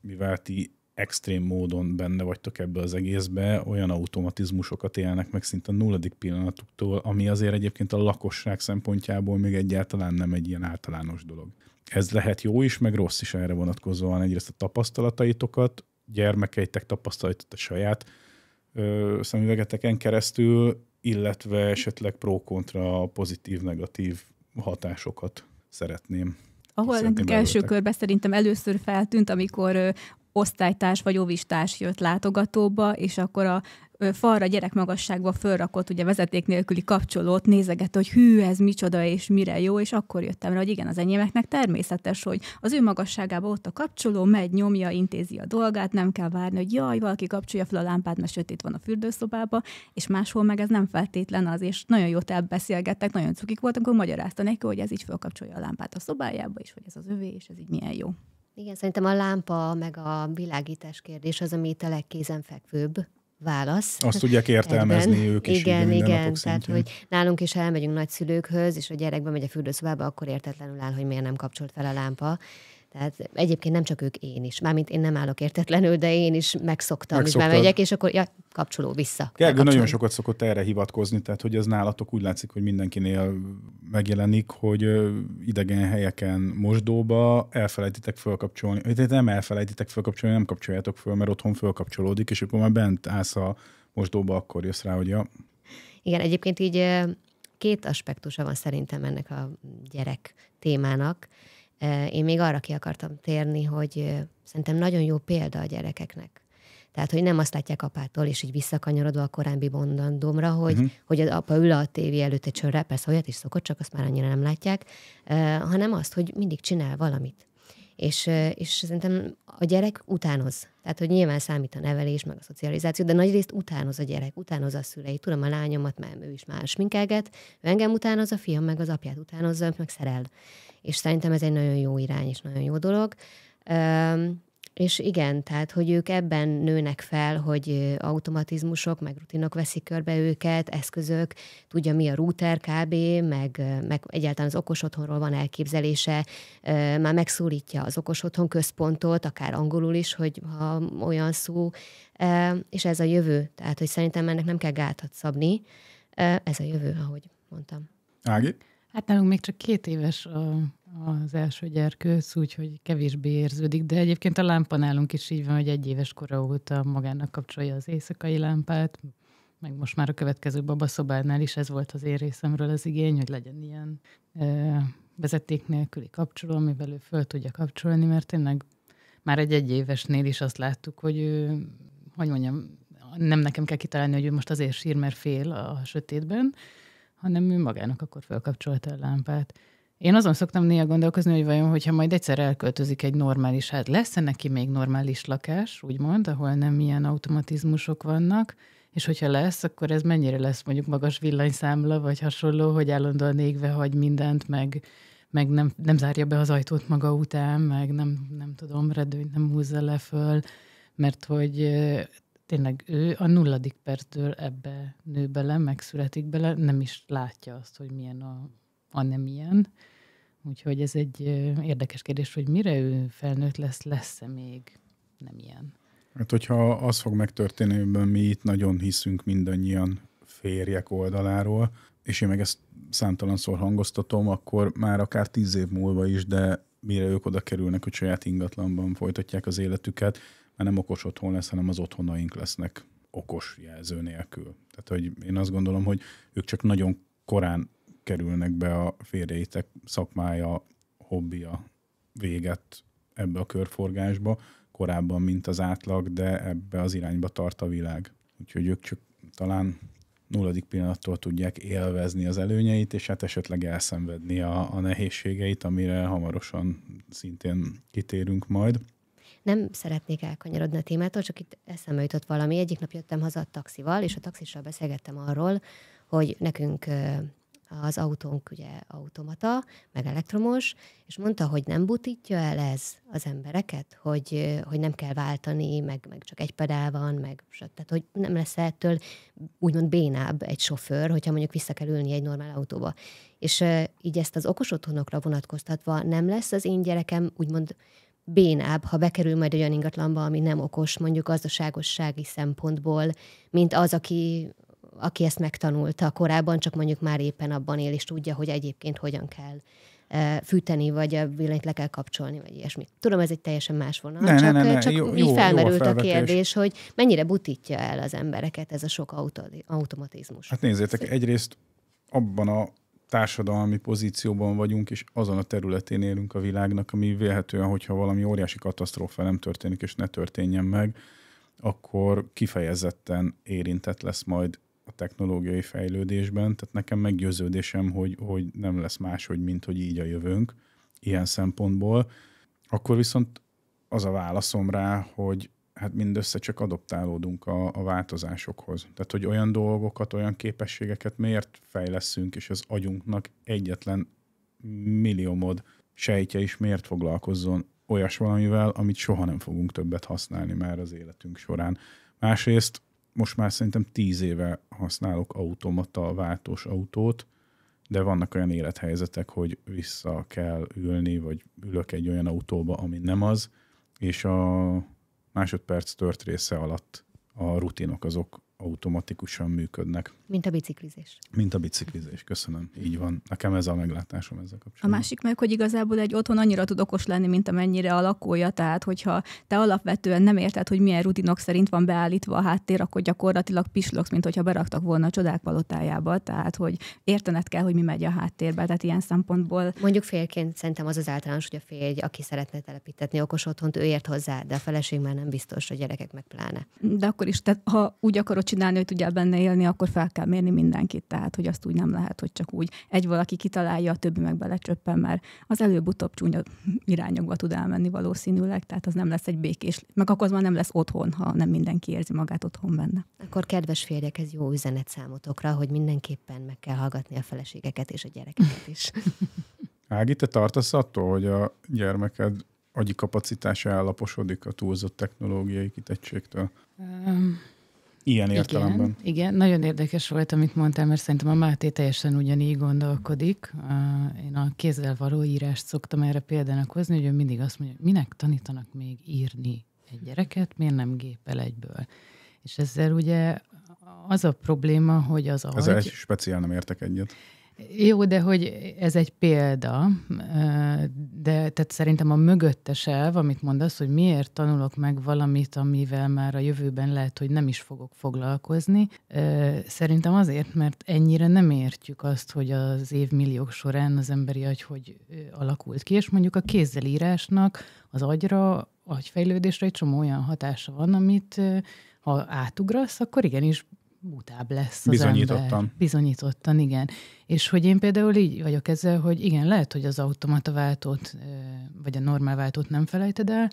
mivel ti extrém módon benne vagytok ebbe az egészbe, olyan automatizmusokat élnek meg szinte a nulladik pillanatuktól, ami azért egyébként a lakosság szempontjából még egyáltalán nem egy ilyen általános dolog. Ez lehet jó is, meg rossz is erre vonatkozóan. Egyrészt a tapasztalataitokat gyermekeitek tapasztalatot a saját ö, szemüvegeteken keresztül, illetve esetleg pro-kontra pozitív-negatív hatásokat szeretném ahol első körben szerintem először feltűnt, amikor osztálytárs vagy óvistárs jött látogatóba, és akkor a falra gyerekmagasságba fölrakott ugye vezeték nélküli kapcsolót, nézegett, hogy hű, ez micsoda és mire jó, és akkor jöttem rá, hogy igen, az enyémeknek természetes, hogy az ő magasságába ott a kapcsoló, megy, nyomja, intézi a dolgát, nem kell várni, hogy jaj, valaki kapcsolja fel a lámpát, mert sötét van a fürdőszobába, és máshol meg ez nem feltétlen az, és nagyon jót elbeszélgettek, nagyon cukik voltak, akkor magyarázta neki, hogy ez így fölkapcsolja a lámpát a szobájába, és hogy ez az övé, és ez így milyen jó. Igen, szerintem a lámpa meg a világítás kérdés az, ami itt a legkézenfekvőbb válasz. Azt tudják értelmezni ebben. ők is. Igen, igen. Tehát, szintjén. hogy nálunk is elmegyünk nagyszülőkhöz, és a gyerekbe megy a fürdőszobába, akkor értetlenül áll, hogy miért nem kapcsolt fel a lámpa. Tehát egyébként nem csak ők, én is. Mármint én nem állok értetlenül, de én is megszoktam, Megszoktad. és bemegyek, és akkor ja, kapcsoló vissza. Gergő nagyon sokat szokott erre hivatkozni, tehát hogy ez nálatok úgy látszik, hogy mindenkinél megjelenik, hogy idegen helyeken mosdóba elfelejtitek fölkapcsolni. Tehát nem elfelejtitek fölkapcsolni, nem kapcsoljátok föl, mert otthon fölkapcsolódik, és akkor már bent állsz a mosdóba, akkor jössz rá, hogy ja. Igen, egyébként így két aspektusa van szerintem ennek a gyerek témának. Én még arra ki akartam térni, hogy szerintem nagyon jó példa a gyerekeknek. Tehát, hogy nem azt látják apától, és így visszakanyarodva a korábbi mondandómra, hogy, uh-huh. hogy az apa ül a tévé előtt egy csörrel, persze olyat is szokott, csak azt már annyira nem látják, uh, hanem azt, hogy mindig csinál valamit és, és szerintem a gyerek utánoz. Tehát, hogy nyilván számít a nevelés, meg a szocializáció, de nagyrészt utánoz a gyerek, utánoz a szülei. Tudom a lányomat, mert ő is már sminkelget, ő engem utánoz, a fiam meg az apját utánozza, meg szerel. És szerintem ez egy nagyon jó irány, és nagyon jó dolog. És igen, tehát, hogy ők ebben nőnek fel, hogy automatizmusok, meg rutinok veszik körbe őket, eszközök, tudja mi a router kb, meg, meg egyáltalán az okos otthonról van elképzelése, már megszólítja az okos otthon központot, akár angolul is, hogy ha olyan szó, és ez a jövő. Tehát, hogy szerintem ennek nem kell gátat szabni, ez a jövő, ahogy mondtam. Ági? Hát nálunk még csak két éves a, az első gyerkősz, úgyhogy kevésbé érződik, de egyébként a lámpa nálunk is így van, hogy egy éves kora óta magának kapcsolja az éjszakai lámpát, meg most már a következő babaszobánál is ez volt az én részemről az igény, hogy legyen ilyen e, vezeték nélküli kapcsoló, amivel ő föl tudja kapcsolni, mert tényleg már egy egyévesnél is azt láttuk, hogy ő, hogy mondjam, nem nekem kell kitalálni, hogy ő most azért sír, mert fél a sötétben, hanem ő magának akkor felkapcsolta a lámpát. Én azon szoktam néha gondolkozni, hogy vajon, hogyha majd egyszer elköltözik egy normális hát lesz-e neki még normális lakás, úgymond, ahol nem ilyen automatizmusok vannak, és hogyha lesz, akkor ez mennyire lesz mondjuk magas villanyszámla, vagy hasonló, hogy állandóan égve hagy mindent, meg, meg nem, nem zárja be az ajtót maga után, meg nem, nem tudom, redőny nem húzza le föl, mert hogy tényleg ő a nulladik perctől ebbe nő bele, megszületik bele, nem is látja azt, hogy milyen a, a nem ilyen. Úgyhogy ez egy érdekes kérdés, hogy mire ő felnőtt lesz, lesz-e még nem ilyen. Hát hogyha az fog megtörténni, hogy mi itt nagyon hiszünk mindannyian férjek oldaláról, és én meg ezt számtalanszor hangoztatom, akkor már akár tíz év múlva is, de mire ők oda kerülnek, hogy saját ingatlanban folytatják az életüket, mert nem okos otthon lesz, hanem az otthonaink lesznek okos jelző nélkül. Tehát, hogy én azt gondolom, hogy ők csak nagyon korán kerülnek be a férjeitek szakmája, hobbija véget ebbe a körforgásba, korábban, mint az átlag, de ebbe az irányba tart a világ. Úgyhogy ők csak talán nulladik pillanattól tudják élvezni az előnyeit, és hát esetleg elszenvedni a, a nehézségeit, amire hamarosan szintén kitérünk majd nem szeretnék elkanyarodni a témától, csak itt eszembe jutott valami. Egyik nap jöttem haza a taxival, és a taxissal beszélgettem arról, hogy nekünk az autónk ugye automata, meg elektromos, és mondta, hogy nem butítja el ez az embereket, hogy, hogy nem kell váltani, meg, meg csak egy pedál van, meg tehát hogy nem lesz ettől úgymond bénább egy sofőr, hogyha mondjuk vissza kell ülni egy normál autóba. És így ezt az okos otthonokra vonatkoztatva nem lesz az én gyerekem úgymond bénább, ha bekerül majd olyan ingatlanba, ami nem okos mondjuk gazdaságossági szempontból, mint az, aki, aki ezt megtanulta korábban, csak mondjuk már éppen abban él, és tudja, hogy egyébként hogyan kell e, fűteni, vagy a villanyt le kell kapcsolni, vagy ilyesmi. Tudom, ez egy teljesen más vonal, ne, csak, ne, ne, ne. csak jó, mi felmerült jó a, a kérdés, hogy mennyire butítja el az embereket ez a sok auto, automatizmus. Hát nézzétek, egyrészt abban a társadalmi pozícióban vagyunk, és azon a területén élünk a világnak, ami vélhetően, hogyha valami óriási katasztrófa nem történik, és ne történjen meg, akkor kifejezetten érintett lesz majd a technológiai fejlődésben. Tehát nekem meggyőződésem, hogy, hogy nem lesz máshogy, mint hogy így a jövőnk ilyen szempontból. Akkor viszont az a válaszom rá, hogy hát mindössze csak adoptálódunk a, a változásokhoz. Tehát, hogy olyan dolgokat, olyan képességeket miért fejleszünk, és az agyunknak egyetlen milliómod sejtje is miért foglalkozzon olyas valamivel, amit soha nem fogunk többet használni már az életünk során. Másrészt most már szerintem tíz éve használok automata váltós autót, de vannak olyan élethelyzetek, hogy vissza kell ülni, vagy ülök egy olyan autóba, ami nem az, és a másodperc tört része alatt a rutinok azok automatikusan működnek. Mint a biciklizés. Mint a biciklizés, köszönöm. Így van. Nekem ez a meglátásom ezzel kapcsolatban. A másik meg, hogy igazából egy otthon annyira tud okos lenni, mint amennyire a lakója. Tehát, hogyha te alapvetően nem érted, hogy milyen rutinok szerint van beállítva a háttér, akkor gyakorlatilag pislogsz, mint hogyha beraktak volna a csodák palotájába. Tehát, hogy értened kell, hogy mi megy a háttérbe. Tehát ilyen szempontból. Mondjuk félként szerintem az az általános, hogy a férj, aki szeretne telepítetni okos otthont, ő ért hozzá, de a feleség már nem biztos, a gyerekek meg pláne. De akkor is, tehát ha úgy akarod csinálni, hogy tudjál benne élni, akkor fel kell mérni mindenkit. Tehát, hogy azt úgy nem lehet, hogy csak úgy egy valaki kitalálja, a többi meg belecsöppen, mert az előbb-utóbb csúnya irányokba tud elmenni valószínűleg, tehát az nem lesz egy békés, meg akkor az már nem lesz otthon, ha nem mindenki érzi magát otthon benne. Akkor kedves férjek, ez jó üzenet számotokra, hogy mindenképpen meg kell hallgatni a feleségeket és a gyerekeket is. Ági, te tartasz attól, hogy a gyermeked agyi kapacitása ellaposodik a túlzott technológiai kitettségtől? Um, Ilyen értelemben. Igen, igen, nagyon érdekes volt, amit mondtál, mert szerintem a Máté teljesen ugyanígy gondolkodik. Én a kézzel való írást szoktam erre példának hozni, hogy ő mindig azt mondja, minek tanítanak még írni egy gyereket, miért nem gépel egyből. És ezzel ugye az a probléma, hogy az agy... Ezzel egy speciál nem értek egyet. Jó, de hogy ez egy példa, de tehát szerintem a mögöttes elv, amit mondasz, hogy miért tanulok meg valamit, amivel már a jövőben lehet, hogy nem is fogok foglalkozni, szerintem azért, mert ennyire nem értjük azt, hogy az évmilliók során az emberi agy hogy alakult ki, és mondjuk a kézzelírásnak az agyra, agyfejlődésre egy csomó olyan hatása van, amit ha átugrasz, akkor igenis Mutább lesz az Bizonyítottan. ember. Bizonyítottan, igen. És hogy én például így vagyok ezzel, hogy igen, lehet, hogy az automata váltót, vagy a normál váltót nem felejted el,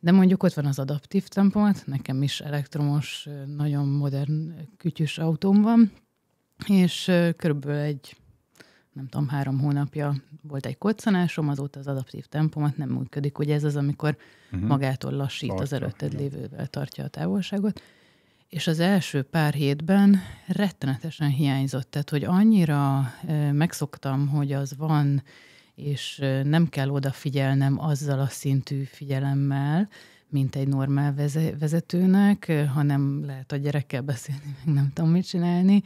de mondjuk ott van az adaptív tempomat, nekem is elektromos, nagyon modern kütyűs autóm van, és körülbelül egy, nem tudom, három hónapja volt egy koccanásom, azóta az adaptív tempomat nem működik. Ugye ez az, amikor uh-huh. magától lassít Tartja, az előtted igen. lévővel, tartja a távolságot és az első pár hétben rettenetesen hiányzott. Tehát, hogy annyira megszoktam, hogy az van, és nem kell odafigyelnem azzal a szintű figyelemmel, mint egy normál vezetőnek, hanem lehet a gyerekkel beszélni, meg nem tudom mit csinálni,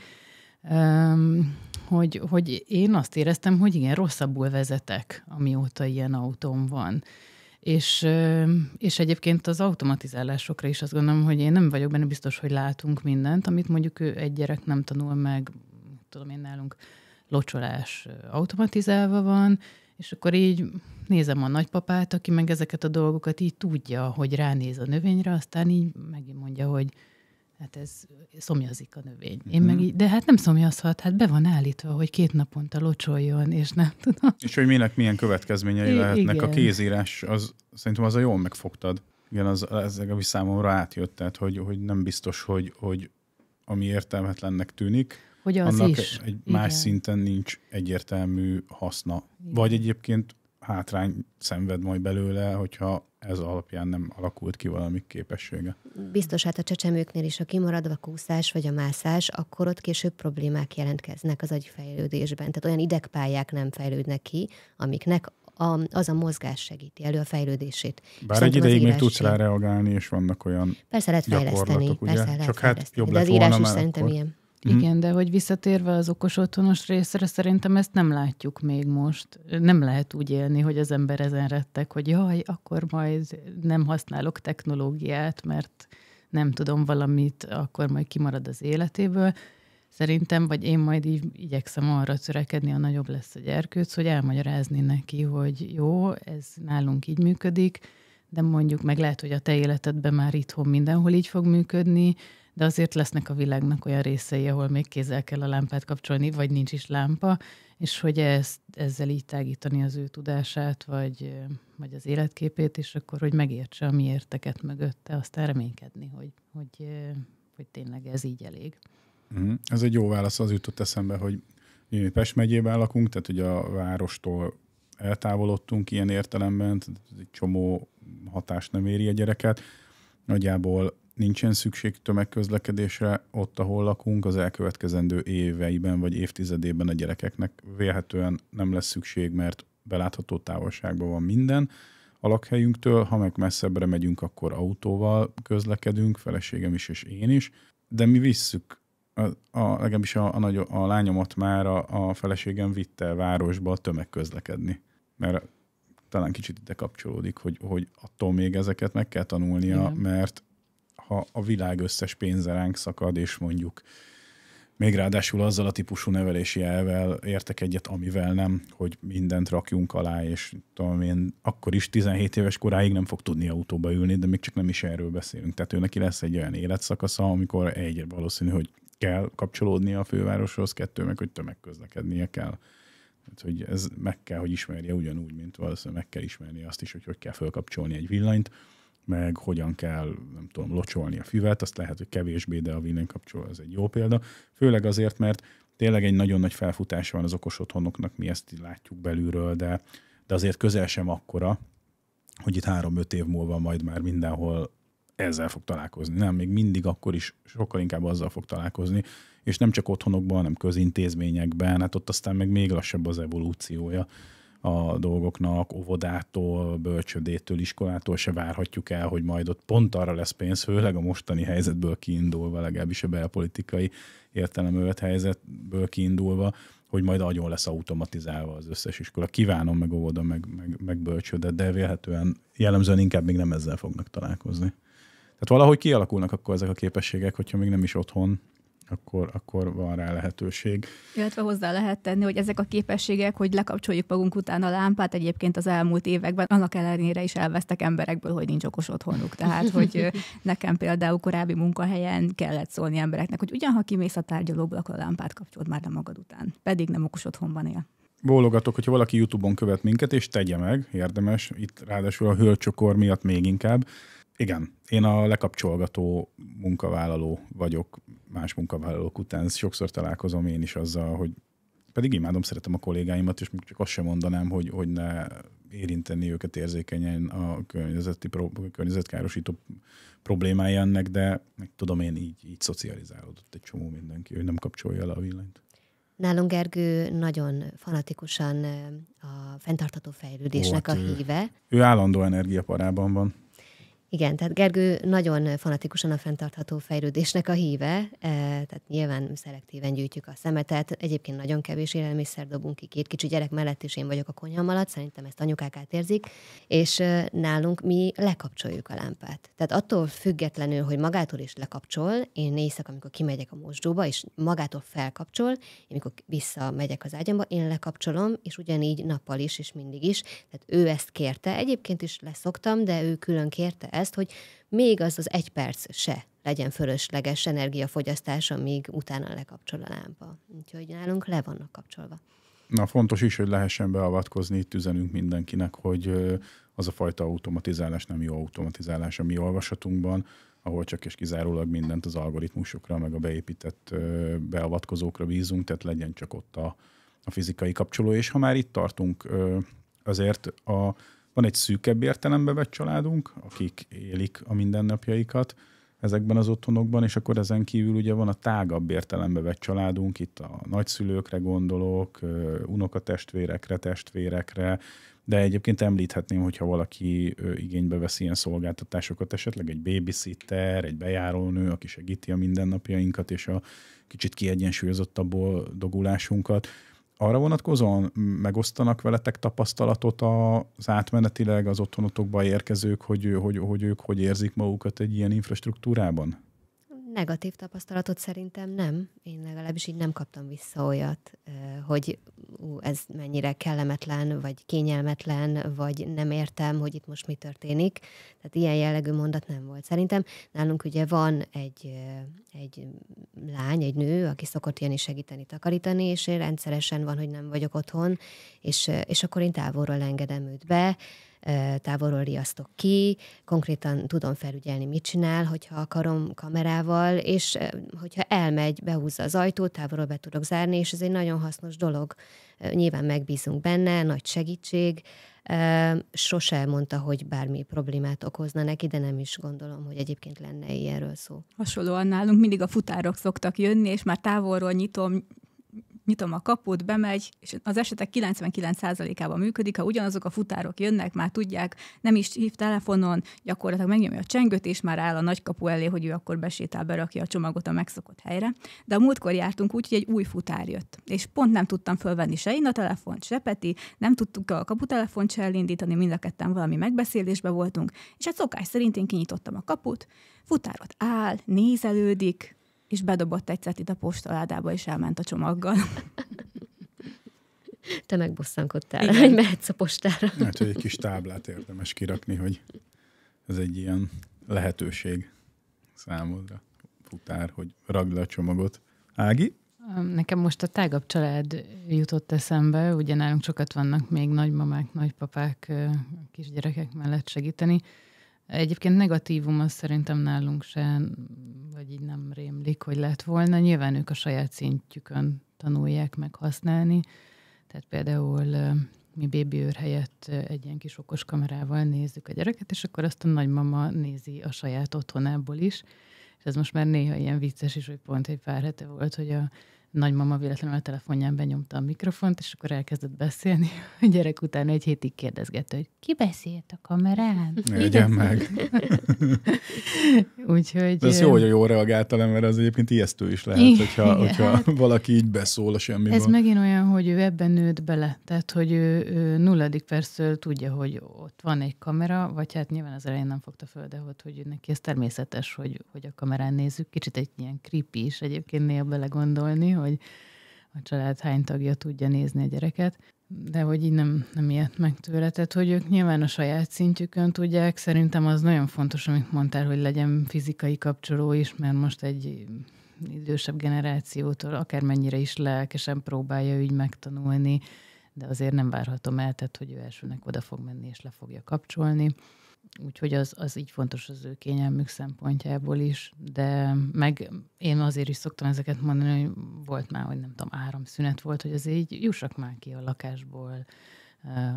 hogy, hogy én azt éreztem, hogy igen, rosszabbul vezetek, amióta ilyen autóm van. És, és egyébként az automatizálásokra is azt gondolom, hogy én nem vagyok benne biztos, hogy látunk mindent, amit mondjuk ő egy gyerek nem tanul meg, tudom én nálunk locsolás automatizálva van, és akkor így nézem a nagypapát, aki meg ezeket a dolgokat így tudja, hogy ránéz a növényre, aztán így megint mondja, hogy Hát ez szomjazik a növény. Én hmm. meg így, de hát nem szomjazhat, hát be van állítva, hogy két naponta locsoljon, és nem tudom. És hogy minek milyen következményei I- lehetnek igen. a kézírás, az szerintem az a jól megfogtad. Igen, az, ez a számomra átjött, tehát hogy, hogy nem biztos, hogy, hogy ami értelmetlennek tűnik, hogy az annak is. egy igen. más szinten nincs egyértelmű haszna. Igen. Vagy egyébként hátrány szenved majd belőle, hogyha ez alapján nem alakult ki valami képessége. Biztos hát a csecsemőknél is, a kimaradva kúszás vagy a mászás, akkor ott később problémák jelentkeznek az agyfejlődésben. Tehát olyan idegpályák nem fejlődnek ki, amiknek a, az a mozgás segíti elő a fejlődését. Bár egy ideig még tudsz rá reagálni, és vannak olyan Persze lehet fejleszteni, persze lehet Csak hát fejleszteni, hát jobb de az írás is szerintem akkor... ilyen. Mm. Igen, de hogy visszatérve az okos otthonos részre, szerintem ezt nem látjuk még most. Nem lehet úgy élni, hogy az ember ezen rettek, hogy jaj, akkor majd nem használok technológiát, mert nem tudom valamit, akkor majd kimarad az életéből. Szerintem, vagy én majd így igyekszem arra törekedni, a nagyobb lesz a gyerkőc, hogy elmagyarázni neki, hogy jó, ez nálunk így működik, de mondjuk meg lehet, hogy a te életedben már itthon mindenhol így fog működni, de azért lesznek a világnak olyan részei, ahol még kézzel kell a lámpát kapcsolni, vagy nincs is lámpa, és hogy ezt, ezzel így tágítani az ő tudását, vagy, vagy az életképét, és akkor, hogy megértse a mi érteket mögötte, azt reménykedni, hogy, hogy, hogy tényleg ez így elég. Mm, ez egy jó válasz, az jutott eszembe, hogy mi Pest megyében lakunk, tehát ugye a várostól eltávolodtunk ilyen értelemben, tehát egy csomó hatás nem éri a gyereket. Nagyjából nincsen szükség tömegközlekedésre ott, ahol lakunk, az elkövetkezendő éveiben vagy évtizedében a gyerekeknek vélhetően nem lesz szükség, mert belátható távolságban van minden a lakhelyünktől, ha meg messzebbre megyünk, akkor autóval közlekedünk, feleségem is és én is, de mi visszük a, a, legalábbis a, a, nagy, a lányomat már a, a feleségem vitte városba tömegközlekedni. Mert talán kicsit ide kapcsolódik, hogy, hogy attól még ezeket meg kell tanulnia, Igen. mert ha a világ összes pénze ránk szakad, és mondjuk még ráadásul azzal a típusú nevelési elvel értek egyet, amivel nem, hogy mindent rakjunk alá, és tudom én, akkor is 17 éves koráig nem fog tudni autóba ülni, de még csak nem is erről beszélünk. Tehát ő neki lesz egy olyan életszakasza, amikor egy valószínű, hogy kell kapcsolódnia a fővároshoz, kettő meg, hogy tömegközlekednie kell. Tehát, hogy ez meg kell, hogy ismerje ugyanúgy, mint valószínűleg meg kell ismerni azt is, hogy hogy kell fölkapcsolni egy villanyt meg hogyan kell, nem tudom, locsolni a füvet, azt lehet, hogy kevésbé, de a kapcsoló az egy jó példa. Főleg azért, mert tényleg egy nagyon nagy felfutása van az okos otthonoknak, mi ezt látjuk belülről, de, de azért közel sem akkora, hogy itt három-öt év múlva majd már mindenhol ezzel fog találkozni. Nem, még mindig akkor is sokkal inkább azzal fog találkozni, és nem csak otthonokban, hanem közintézményekben, hát ott aztán meg még lassabb az evolúciója a dolgoknak, óvodától, bölcsödétől, iskolától se várhatjuk el, hogy majd ott pont arra lesz pénz, főleg a mostani helyzetből kiindulva, legalábbis a belpolitikai értelemövet helyzetből kiindulva, hogy majd agyon lesz automatizálva az összes iskola. Kívánom, meg óvoda, meg, meg, meg bölcsődet, de vélhetően jellemzően inkább még nem ezzel fognak találkozni. Tehát valahogy kialakulnak akkor ezek a képességek, hogyha még nem is otthon, akkor, akkor van rá lehetőség. Illetve hozzá lehet tenni, hogy ezek a képességek, hogy lekapcsoljuk magunk után a lámpát, egyébként az elmúlt években annak ellenére is elvesztek emberekből, hogy nincs okos otthonuk. Tehát, hogy nekem például korábbi munkahelyen kellett szólni embereknek, hogy ugyan, ha kimész a tárgyalóból, akkor a lámpát kapcsolod már le magad után. Pedig nem okos otthonban él bólogatok, hogyha valaki YouTube-on követ minket, és tegye meg, érdemes, itt ráadásul a hölcsokor miatt még inkább, igen, én a lekapcsolgató munkavállaló vagyok más munkavállalók után. Sokszor találkozom én is azzal, hogy pedig imádom, szeretem a kollégáimat, és csak azt sem mondanám, hogy, hogy ne érinteni őket érzékenyen a környezeti, környezetkárosító problémája ennek, de tudom én így, így szocializálódott egy csomó mindenki, hogy nem kapcsolja le a villanyt. Nálunk Gergő nagyon fanatikusan a fenntartató fejlődésnek Ó, hát a híve. Ő, ő állandó energiaparában van. Igen, tehát Gergő nagyon fanatikusan a fenntartható fejlődésnek a híve, eh, tehát nyilván szelektíven gyűjtjük a szemetet, egyébként nagyon kevés élelmiszer dobunk ki, két kicsi gyerek mellett is én vagyok a konyham alatt, szerintem ezt anyukák átérzik, és eh, nálunk mi lekapcsoljuk a lámpát. Tehát attól függetlenül, hogy magától is lekapcsol, én éjszaka, amikor kimegyek a mosdóba, és magától felkapcsol, én amikor visszamegyek az ágyamba, én lekapcsolom, és ugyanígy nappal is, és mindig is. Tehát ő ezt kérte, egyébként is leszoktam, de ő külön kérte ezt, ezt, hogy még az az egy perc se legyen fölösleges energiafogyasztás, amíg utána lekapcsol a lámpa. Úgyhogy nálunk le vannak kapcsolva. Na, fontos is, hogy lehessen beavatkozni, itt üzenünk mindenkinek, hogy az a fajta automatizálás nem jó automatizálás a mi olvasatunkban, ahol csak és kizárólag mindent az algoritmusokra, meg a beépített beavatkozókra bízunk, tehát legyen csak ott a, a fizikai kapcsoló. És ha már itt tartunk, azért a van egy szűkebb értelembe vett családunk, akik élik a mindennapjaikat ezekben az otthonokban, és akkor ezen kívül ugye van a tágabb értelembe vett családunk, itt a nagyszülőkre gondolok, unokatestvérekre, testvérekre, de egyébként említhetném, hogyha valaki igénybe veszi ilyen szolgáltatásokat, esetleg egy babysitter, egy bejárónő, aki segíti a mindennapjainkat és a kicsit kiegyensúlyozottabb dogulásunkat, arra vonatkozóan megosztanak veletek tapasztalatot az átmenetileg az otthonotokba érkezők, hogy, hogy, hogy ők hogy érzik magukat egy ilyen infrastruktúrában? Negatív tapasztalatot szerintem nem. Én legalábbis így nem kaptam vissza olyat, hogy ú, ez mennyire kellemetlen, vagy kényelmetlen, vagy nem értem, hogy itt most mi történik. Tehát ilyen jellegű mondat nem volt. Szerintem nálunk ugye van egy, egy lány, egy nő, aki szokott jönni segíteni, takarítani, és én rendszeresen van, hogy nem vagyok otthon, és, és akkor én távolról engedem őt be, távolról riasztok ki, konkrétan tudom felügyelni, mit csinál, hogyha akarom kamerával, és hogyha elmegy, behúzza az ajtót, távolról be tudok zárni, és ez egy nagyon hasznos dolog. Nyilván megbízunk benne, nagy segítség, Sose mondta, hogy bármi problémát okozna neki, de nem is gondolom, hogy egyébként lenne ilyenről szó. Hasonlóan nálunk mindig a futárok szoktak jönni, és már távolról nyitom, nyitom a kaput, bemegy, és az esetek 99%-ában működik, ha ugyanazok a futárok jönnek, már tudják, nem is hív telefonon, gyakorlatilag megnyomja a csengőt, és már áll a nagy kapu elé, hogy ő akkor besétál, berakja a csomagot a megszokott helyre. De a múltkor jártunk úgy, hogy egy új futár jött, és pont nem tudtam fölvenni se én a telefont, se Peti, nem tudtuk a kaputelefont se elindítani, mind a ketten valami megbeszélésbe voltunk, és hát szokás szerint én kinyitottam a kaput, futárot áll, nézelődik, és bedobott egy cetit a postaládába, és elment a csomaggal. Te megbosszankodtál, Igen. hogy mehetsz a postára. Hát, hogy egy kis táblát érdemes kirakni, hogy ez egy ilyen lehetőség számodra, futár, hogy ragd le a csomagot. Ági? Nekem most a tágabb család jutott eszembe, ugye nálunk sokat vannak még nagymamák, nagypapák kisgyerekek mellett segíteni, Egyébként negatívum az szerintem nálunk sem, vagy így nem rémlik, hogy lett volna. Nyilván ők a saját szintjükön tanulják meg használni. Tehát például mi bébi őr helyett egy ilyen kis okos kamerával nézzük a gyereket, és akkor azt a nagymama nézi a saját otthonából is. És ez most már néha ilyen vicces is, hogy pont egy pár hete volt, hogy a nagymama véletlenül a telefonján benyomta a mikrofont, és akkor elkezdett beszélni. A gyerek után egy hétig kérdezgette, hogy ki beszélt a kamerán? Egyen meg. Úgyhogy... De ez jó, hogy jól reagáltál, mert az egyébként ijesztő is lehet, igen, hogyha, igen. hogyha hát, valaki így beszól a semmi. Ez megint olyan, hogy ő ebben nőtt bele, tehát hogy ő, ő nulladik perszől tudja, hogy ott van egy kamera, vagy hát nyilván az elején nem fogta föl, de ott, hogy neki ez természetes, hogy, hogy a kamerán nézzük. Kicsit egy ilyen creepy is egyébként néha belegondolni, hogy hogy a család hány tagja tudja nézni a gyereket, de hogy így nem, nem ilyet meg tőle. Tehát, hogy ők nyilván a saját szintjükön tudják, szerintem az nagyon fontos, amit mondtál, hogy legyen fizikai kapcsoló is, mert most egy idősebb generációtól akármennyire is lelkesen próbálja úgy megtanulni, de azért nem várhatom el, tehát hogy ő elsőnek oda fog menni és le fogja kapcsolni úgyhogy az, az így fontos az ő kényelmük szempontjából is, de meg én azért is szoktam ezeket mondani, hogy volt már, hogy nem tudom, áramszünet volt, hogy az így jussak már ki a lakásból,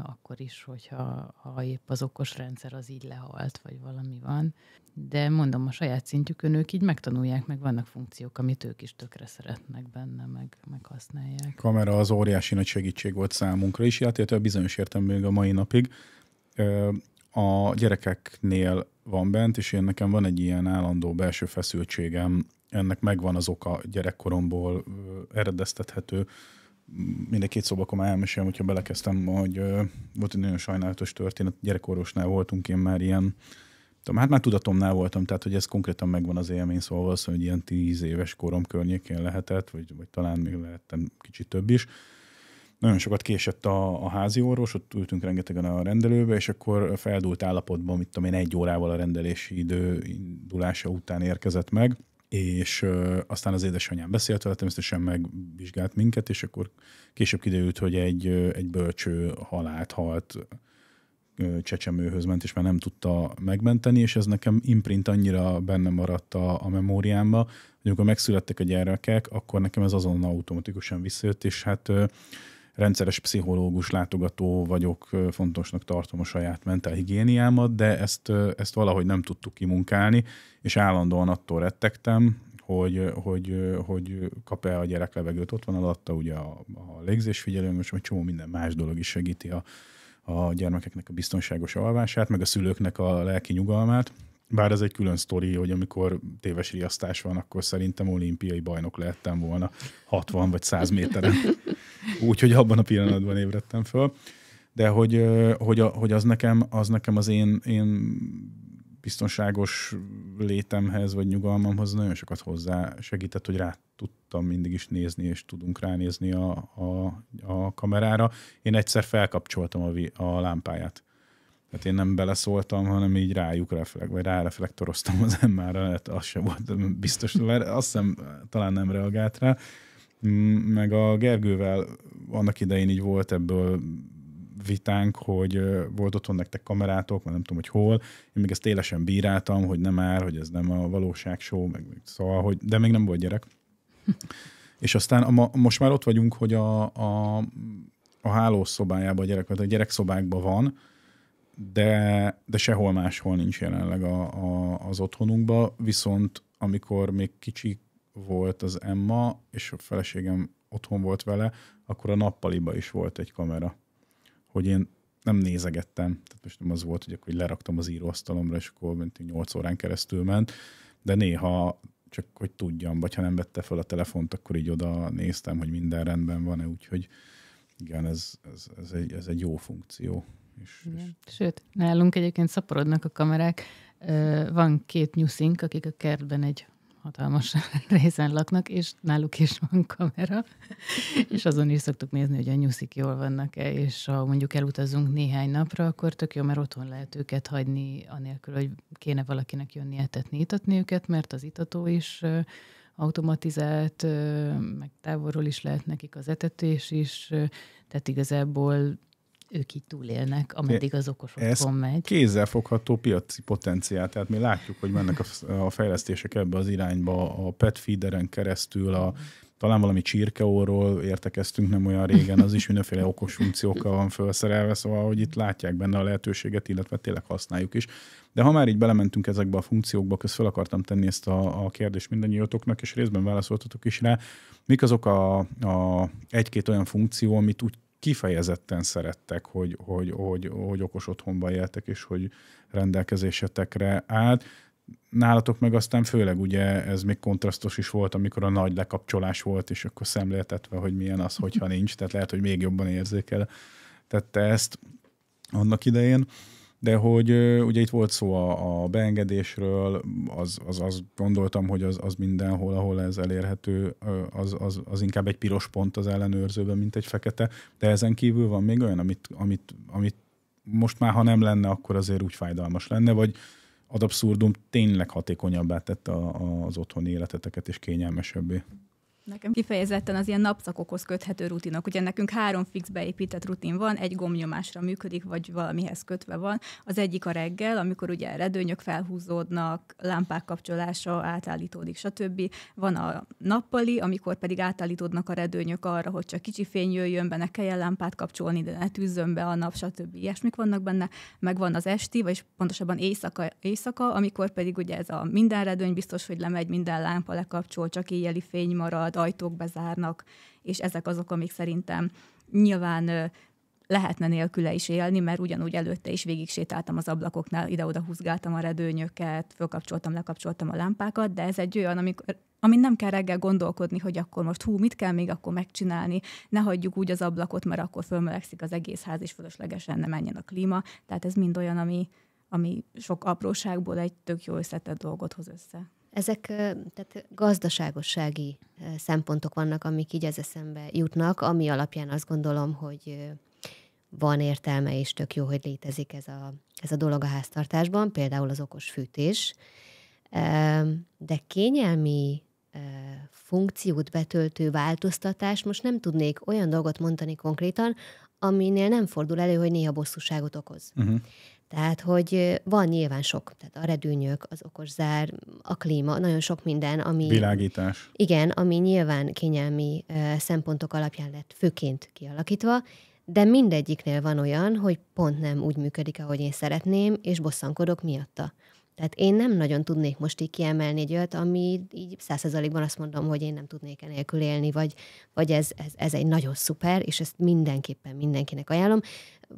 akkor is, hogyha ha épp az okos rendszer az így lehalt, vagy valami van. De mondom, a saját szintjükön ők így megtanulják, meg vannak funkciók, amit ők is tökre szeretnek benne, meg, meg használják. A kamera az óriási nagy segítség volt számunkra is, illetve bizonyos értem még a mai napig a gyerekeknél van bent, és én nekem van egy ilyen állandó belső feszültségem, ennek megvan az oka gyerekkoromból eredeztethető. Minden két szóba akkor elmesélem, hogyha belekezdtem, hogy volt egy nagyon sajnálatos történet, gyerekorvosnál voltunk, én már ilyen tudom, hát már tudatomnál voltam, tehát hogy ez konkrétan megvan az élmény, szóval valószínűleg ilyen tíz éves korom környékén lehetett, vagy, vagy talán még lehettem kicsit több is nagyon sokat késett a, a házi orvos, ott ültünk rengetegen a rendelőbe, és akkor feldult állapotban, mit tudom én, egy órával a rendelési idő indulása után érkezett meg, és ö, aztán az édesanyám beszélt vele, természetesen megvizsgált minket, és akkor később kiderült, hogy egy, egy bölcső halált halt csecsemőhöz ment, és már nem tudta megmenteni, és ez nekem imprint annyira benne maradt a, a memóriámba, hogy amikor megszülettek a gyerekek, akkor nekem ez azonnal automatikusan visszajött, és hát rendszeres pszichológus látogató vagyok, fontosnak tartom a saját higiéniámat, de ezt, ezt valahogy nem tudtuk kimunkálni, és állandóan attól rettegtem, hogy, hogy, hogy kap-e a gyerek levegőt. Ott van alatta ugye a, a légzésfigyelő, most egy csomó minden más dolog is segíti a, a gyermekeknek a biztonságos alvását, meg a szülőknek a lelki nyugalmát. Bár ez egy külön sztori, hogy amikor téves riasztás van, akkor szerintem olimpiai bajnok lehettem volna 60 vagy 100 méteren. Úgyhogy abban a pillanatban ébredtem föl. De hogy, hogy, a, hogy az, nekem, az nekem az én, én biztonságos létemhez, vagy nyugalmamhoz nagyon sokat hozzá segített, hogy rá tudtam mindig is nézni, és tudunk ránézni a, a, a kamerára. Én egyszer felkapcsoltam a, vi, a lámpáját. Tehát én nem beleszóltam, hanem így rájuk reflekt, vagy ráreflektoroztam az emmára, hát az sem volt biztos, mert azt hiszem talán nem reagált rá meg a Gergővel annak idején így volt ebből vitánk, hogy volt otthon nektek kamerátok, mert nem tudom, hogy hol. Én még ezt élesen bíráltam, hogy nem már, hogy ez nem a valóság show, meg, meg szóval, hogy, de még nem volt gyerek. És aztán a, most már ott vagyunk, hogy a, a, a hálószobájában a gyerek, vagy a gyerekszobákban van, de, de sehol máshol nincs jelenleg a, a, az otthonunkba, viszont amikor még kicsik volt az Emma, és a feleségem otthon volt vele, akkor a nappaliba is volt egy kamera, hogy én nem nézegettem, tehát most nem az volt, hogy akkor leraktam az íróasztalomra, és akkor mint 8 órán keresztül ment, de néha csak hogy tudjam, vagy ha nem vette fel a telefont, akkor így oda néztem, hogy minden rendben van-e, úgyhogy igen, ez, ez, ez, egy, ez egy jó funkció. És, és... Sőt, nálunk egyébként szaporodnak a kamerák. Van két nyuszink, akik a kertben egy hatalmas részen laknak, és náluk is van kamera, és azon is szoktuk nézni, hogy a nyuszik jól vannak-e, és ha mondjuk elutazunk néhány napra, akkor tök jó, mert otthon lehet őket hagyni, anélkül, hogy kéne valakinek jönni etetni, itatni őket, mert az itató is automatizált, meg távolról is lehet nekik az etetés is, tehát igazából ők itt túlélnek, ameddig az okosokon megy. kézzelfogható piaci potenciál, tehát mi látjuk, hogy mennek a, a fejlesztések ebbe az irányba, a pet feederen keresztül, a, talán valami csirkeóról értekeztünk nem olyan régen, az is mindenféle okos funkciókkal van felszerelve, szóval, hogy itt látják benne a lehetőséget, illetve tényleg használjuk is. De ha már így belementünk ezekbe a funkciókba, köz fel akartam tenni ezt a, a kérdést mindannyiótoknak, és részben válaszoltatok is rá, mik azok a, a egy-két olyan funkció, amit úgy kifejezetten szerettek, hogy, hogy, hogy, hogy okos otthonban éltek, és hogy rendelkezésetekre állt. Nálatok meg aztán főleg ugye ez még kontrasztos is volt, amikor a nagy lekapcsolás volt, és akkor szemléltetve, hogy milyen az, hogyha nincs, tehát lehet, hogy még jobban érzékel tette ezt annak idején. De hogy ugye itt volt szó a, a beengedésről, az, az, az gondoltam, hogy az, az mindenhol, ahol ez elérhető, az, az, az inkább egy piros pont az ellenőrzőben, mint egy fekete. De ezen kívül van még olyan, amit, amit, amit most már, ha nem lenne, akkor azért úgy fájdalmas lenne, vagy ad abszurdum tényleg hatékonyabbá tette az otthoni életeteket és kényelmesebbé. Nekem kifejezetten az ilyen napszakokhoz köthető rutinok. Ugye nekünk három fix beépített rutin van, egy gomnyomásra működik, vagy valamihez kötve van. Az egyik a reggel, amikor ugye redőnyök felhúzódnak, lámpák kapcsolása átállítódik, stb. Van a nappali, amikor pedig átállítódnak a redőnyök arra, hogy csak kicsi fény jöjjön be, ne kelljen lámpát kapcsolni, de ne tűzzön be a nap, stb. Ilyesmik vannak benne. Meg van az esti, vagy pontosabban éjszaka, éjszaka amikor pedig ugye ez a minden redőny biztos, hogy lemegy, minden lámpa lekapcsol, csak éjjeli fény marad, ajtók bezárnak, és ezek azok, amik szerintem nyilván lehetne nélküle is élni, mert ugyanúgy előtte is végig sétáltam az ablakoknál, ide-oda húzgáltam a redőnyöket, fölkapcsoltam, lekapcsoltam a lámpákat, de ez egy olyan, amikor amin nem kell reggel gondolkodni, hogy akkor most hú, mit kell még akkor megcsinálni, ne hagyjuk úgy az ablakot, mert akkor fölmelegszik az egész ház, és fölöslegesen nem menjen a klíma. Tehát ez mind olyan, ami, ami sok apróságból egy tök jó összetett dolgot hoz össze. Ezek tehát gazdaságossági szempontok vannak, amik így az eszembe jutnak, ami alapján azt gondolom, hogy van értelme, és tök jó, hogy létezik ez a, ez a dolog a háztartásban, például az okos fűtés. De kényelmi funkciót betöltő változtatás, most nem tudnék olyan dolgot mondani konkrétan, aminél nem fordul elő, hogy néha bosszúságot okoz. Uh-huh. Tehát, hogy van nyilván sok, tehát a redűnyök, az okoszár, a klíma, nagyon sok minden, ami... Világítás. Igen, ami nyilván kényelmi szempontok alapján lett főként kialakítva, de mindegyiknél van olyan, hogy pont nem úgy működik, ahogy én szeretném, és bosszankodok miatta. Tehát én nem nagyon tudnék most így kiemelni egy olyat, ami így százszerzalékban azt mondom, hogy én nem tudnék enélkül élni, vagy, vagy ez, ez, ez egy nagyon szuper, és ezt mindenképpen mindenkinek ajánlom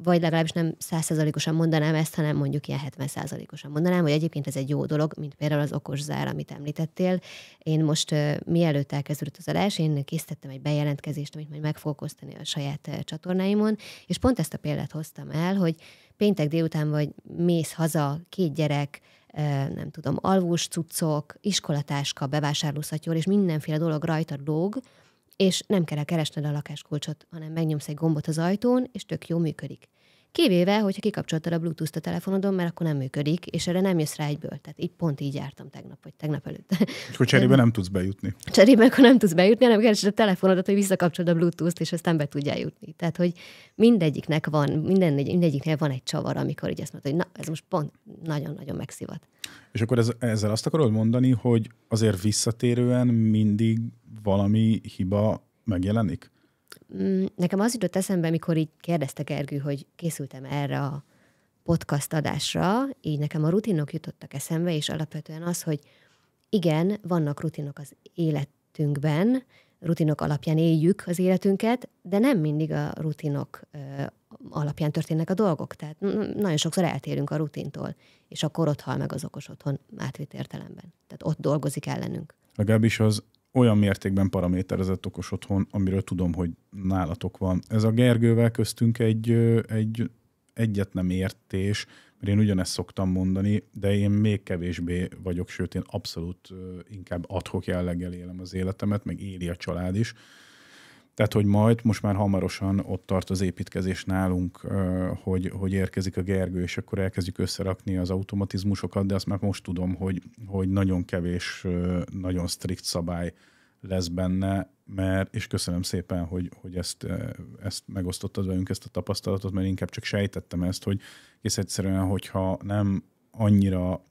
vagy legalábbis nem százszerzalékosan mondanám ezt, hanem mondjuk ilyen 70 százalékosan mondanám, hogy egyébként ez egy jó dolog, mint például az okos zár, amit említettél. Én most mielőtt elkezdődött az adás, én készítettem egy bejelentkezést, amit majd meg fogok osztani a saját csatornáimon, és pont ezt a példát hoztam el, hogy péntek délután vagy mész haza, két gyerek, nem tudom, alvós cuccok, iskolatáska, bevásárlószatyor, és mindenféle dolog rajta lóg, és nem kell keresned a lakáskulcsot, hanem megnyomsz egy gombot az ajtón, és tök jó működik. Kivéve, hogyha kikapcsoltad a Bluetooth-t a telefonodon, mert akkor nem működik, és erre nem jössz rá egyből. Tehát így pont így jártam tegnap, vagy tegnap előtt. És akkor cserébe nem tudsz bejutni. Cserébe akkor nem tudsz bejutni, hanem keresed a telefonodat, hogy visszakapcsolod a Bluetooth-t, és aztán be tudjál jutni. Tehát, hogy mindegyiknek van, minden, mindegyiknél van egy csavar, amikor így azt mondod, hogy na, ez most pont nagyon-nagyon megszivat. És akkor ez, ezzel azt akarod mondani, hogy azért visszatérően mindig valami hiba megjelenik? Mm, nekem az jutott eszembe, mikor így kérdezte Gergő, hogy készültem erre a podcast adásra, így nekem a rutinok jutottak eszembe, és alapvetően az, hogy igen, vannak rutinok az életünkben, rutinok alapján éljük az életünket, de nem mindig a rutinok ö, alapján történnek a dolgok. Tehát nagyon sokszor eltérünk a rutintól, és akkor ott hal meg az okos otthon átvitt értelemben. Tehát ott dolgozik ellenünk. Legalábbis az olyan mértékben paraméterezett okos otthon, amiről tudom, hogy nálatok van. Ez a Gergővel köztünk egy, egy egyet nem értés, mert én ugyanezt szoktam mondani, de én még kevésbé vagyok, sőt én abszolút inkább adhok jelleggel élem az életemet, meg éli a család is. Tehát, hogy majd most már hamarosan ott tart az építkezés nálunk, hogy, hogy érkezik a Gergő, és akkor elkezdjük összerakni az automatizmusokat, de azt már most tudom, hogy, hogy nagyon kevés, nagyon strikt szabály lesz benne, mert, és köszönöm szépen, hogy, hogy ezt, ezt megosztottad velünk, ezt a tapasztalatot, mert inkább csak sejtettem ezt, hogy és egyszerűen, hogyha nem annyira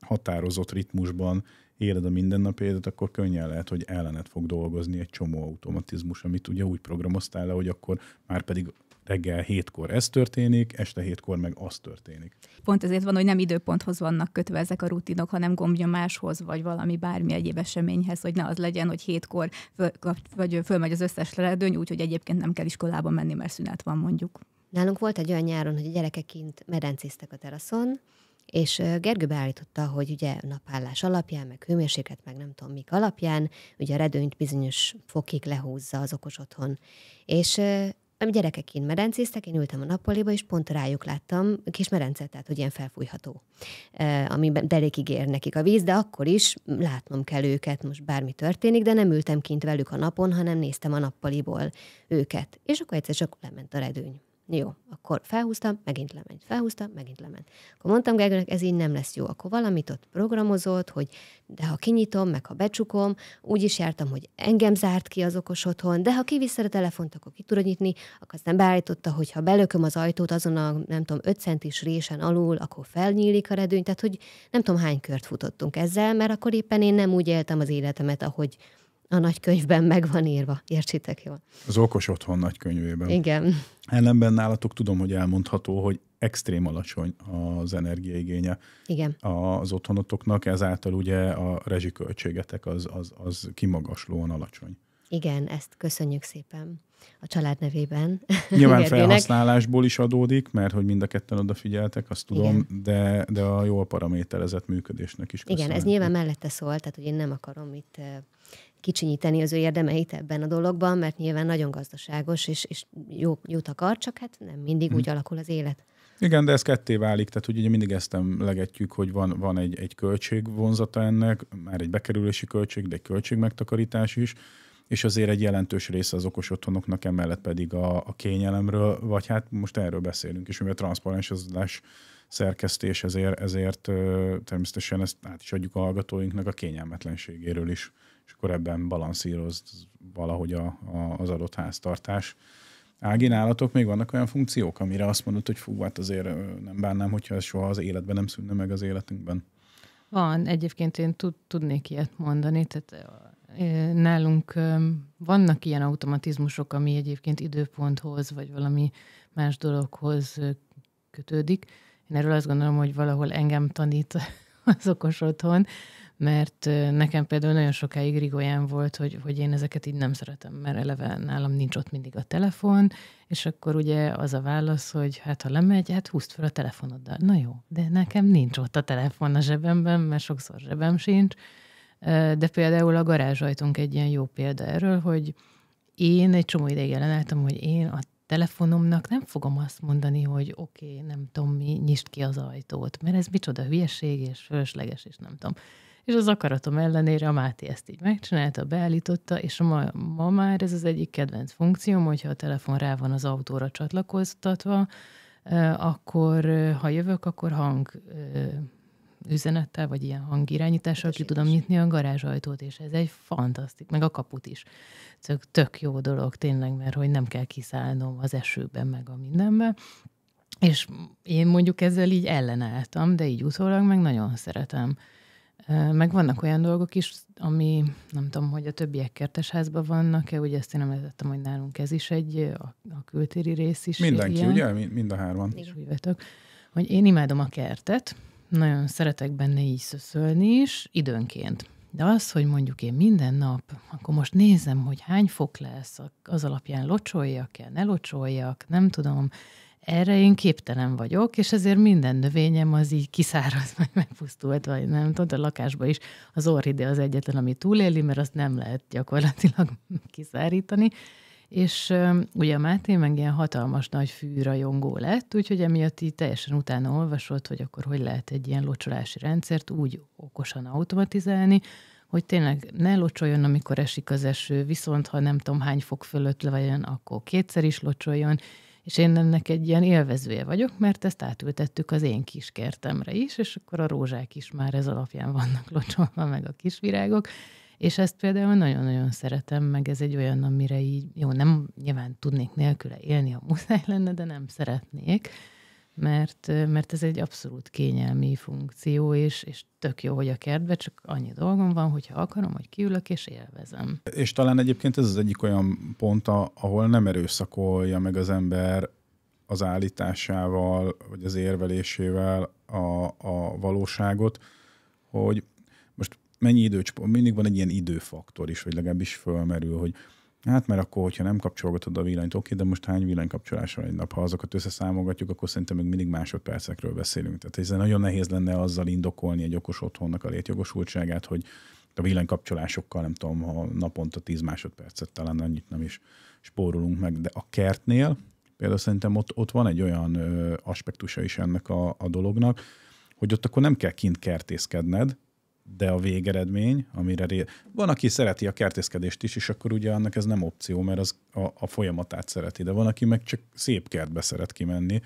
határozott ritmusban éled a életet, akkor könnyen lehet, hogy ellenet fog dolgozni egy csomó automatizmus, amit ugye úgy programoztál le, hogy akkor már pedig reggel hétkor ez történik, este hétkor meg az történik. Pont ezért van, hogy nem időponthoz vannak kötve ezek a rutinok, hanem gombnyomáshoz, vagy valami bármi egyéb eseményhez, hogy ne az legyen, hogy hétkor föl, vagy fölmegy az összes leledőny, úgyhogy egyébként nem kell iskolába menni, mert szünet van mondjuk. Nálunk volt egy olyan nyáron, hogy a gyerekek kint medencéztek a teraszon, és Gergő beállította, hogy ugye napállás alapján, meg hőmérséklet, meg nem tudom mik alapján, ugye a redőnyt bizonyos fokig lehúzza az okos otthon. És a gyerekek én medencéztek, én ültem a nappaliba, és pont rájuk láttam kis medencet, tehát hogy ilyen felfújható, ami amiben derékig ér nekik a víz, de akkor is látnom kell őket, most bármi történik, de nem ültem kint velük a napon, hanem néztem a nappaliból őket. És akkor egyszer csak lement a redőny. Jó, akkor felhúztam, megint lement, felhúztam, megint lement. Akkor mondtam Gergőnek, ez így nem lesz jó. Akkor valamit ott programozott, hogy de ha kinyitom, meg ha becsukom, úgy is jártam, hogy engem zárt ki az okos otthon, de ha kiviszed a telefont, akkor ki tudod nyitni, akkor aztán beállította, hogy ha belököm az ajtót azon a, nem tudom, 5 centis résen alul, akkor felnyílik a redőny, tehát hogy nem tudom hány kört futottunk ezzel, mert akkor éppen én nem úgy éltem az életemet, ahogy a nagykönyvben meg van írva. Értsétek jól? Az Okos Otthon nagykönyvében. Igen. Ellenben nálatok tudom, hogy elmondható, hogy extrém alacsony az energiaigénye Igen. az otthonotoknak, ezáltal ugye a rezsiköltségetek az, az, az kimagaslóan alacsony. Igen, ezt köszönjük szépen a család nevében. Nyilván felhasználásból is adódik, mert hogy mind a ketten odafigyeltek, azt tudom, Igen. de, de a jól paraméterezett működésnek is köszönjük. Igen, ez nyilván mellette szól, tehát hogy én nem akarom itt kicsinyíteni az ő érdemeit ebben a dologban, mert nyilván nagyon gazdaságos, és, és jó, jót akar, csak hát nem mindig hmm. úgy hm. alakul az élet. Igen, de ez ketté válik, tehát ugye mindig ezt emlegetjük, hogy van, van egy, egy költség vonzata ennek, már egy bekerülési költség, de egy költségmegtakarítás is, és azért egy jelentős része az okos otthonoknak, emellett pedig a, a kényelemről, vagy hát most erről beszélünk, és mivel transzparens az adás szerkesztés, ezért, ezért természetesen ezt át is adjuk a hallgatóinknak a kényelmetlenségéről is és akkor ebben balanszíroz valahogy a, a, az adott háztartás. Ági, nálatok még vannak olyan funkciók, amire azt mondod, hogy fú, hát azért nem bánnám, hogyha ez soha az életben nem szűnne meg az életünkben. Van, egyébként én tud, tudnék ilyet mondani, tehát nálunk vannak ilyen automatizmusok, ami egyébként időponthoz, vagy valami más dologhoz kötődik. Én erről azt gondolom, hogy valahol engem tanít az okos otthon, mert nekem például nagyon sokáig rigolyám volt, hogy, hogy én ezeket így nem szeretem, mert eleve nálam nincs ott mindig a telefon, és akkor ugye az a válasz, hogy hát ha lemegy, hát húzd fel a telefonoddal. Na jó, de nekem nincs ott a telefon a zsebemben, mert sokszor zsebem sincs, de például a garázsajtunk egy ilyen jó példa erről, hogy én egy csomó ideig ellenálltam, hogy én a telefonomnak nem fogom azt mondani, hogy oké, okay, nem tudom mi, nyisd ki az ajtót, mert ez micsoda hülyeség, és fölösleges, és nem tudom és az akaratom ellenére a Máté ezt így megcsinálta, beállította, és ma, ma már ez az egyik kedvenc funkcióm, hogyha a telefon rá van az autóra csatlakoztatva, akkor ha jövök, akkor hang üzenettel, vagy ilyen hangirányítással ki tudom nyitni a garázsajtót, és ez egy fantasztik, meg a kaput is. csak tök jó dolog tényleg, mert hogy nem kell kiszállnom az esőben, meg a mindenben. És én mondjuk ezzel így ellenálltam, de így utólag meg nagyon szeretem. Meg vannak olyan dolgok is, ami nem tudom, hogy a többiek kertesházban vannak-e, ugye ezt én említettem, hogy nálunk ez is egy, a, a kültéri rész is. Mindenki, ilyen. ugye? Mind a hárman. És úgy vagytok, hogy én imádom a kertet, nagyon szeretek benne így szöszölni is, időnként. De az, hogy mondjuk én minden nap, akkor most nézem, hogy hány fok lesz, az alapján locsoljak-e, ne locsoljak, nem tudom, erre én képtelen vagyok, és ezért minden növényem az így kiszáraz, vagy megpusztult, vagy nem tudom, a lakásba is az orhide az egyetlen, ami túléli, mert azt nem lehet gyakorlatilag kiszárítani. És um, ugye a Máté meg ilyen hatalmas nagy fűrajongó lett, úgyhogy emiatt így teljesen utána olvasott, hogy akkor hogy lehet egy ilyen locsolási rendszert úgy okosan automatizálni, hogy tényleg ne locsoljon, amikor esik az eső, viszont ha nem tudom hány fok fölött vajon, akkor kétszer is locsoljon, és én ennek egy ilyen élvezője vagyok, mert ezt átültettük az én kis kertemre is, és akkor a rózsák is már ez alapján vannak locsolva, meg a kis virágok És ezt például nagyon-nagyon szeretem, meg ez egy olyan, amire így, jó, nem nyilván tudnék nélküle élni, ha muszáj lenne, de nem szeretnék mert, mert ez egy abszolút kényelmi funkció, és, és tök jó, hogy a kertbe, csak annyi dolgom van, hogyha akarom, hogy kiülök és élvezem. És talán egyébként ez az egyik olyan pont, ahol nem erőszakolja meg az ember az állításával, vagy az érvelésével a, a valóságot, hogy most mennyi idő, mindig van egy ilyen időfaktor is, vagy legalábbis fölmerül, hogy Hát mert akkor, hogyha nem kapcsolgatod a villanyt, oké, de most hány villanykapcsolás van egy nap? Ha azokat összeszámogatjuk, akkor szerintem még mindig másodpercekről beszélünk. Tehát ez nagyon nehéz lenne azzal indokolni egy okos otthonnak a létjogosultságát, hogy a villanykapcsolásokkal nem tudom, ha naponta 10 másodpercet talán annyit nem is spórolunk meg, de a kertnél például szerintem ott, ott van egy olyan ö, aspektusa is ennek a, a dolognak, hogy ott akkor nem kell kint kertészkedned, de a végeredmény, amire ré... van, aki szereti a kertészkedést is, és akkor ugye annak ez nem opció, mert az a, a folyamatát szereti, de van, aki meg csak szép kertbe szeret kimenni,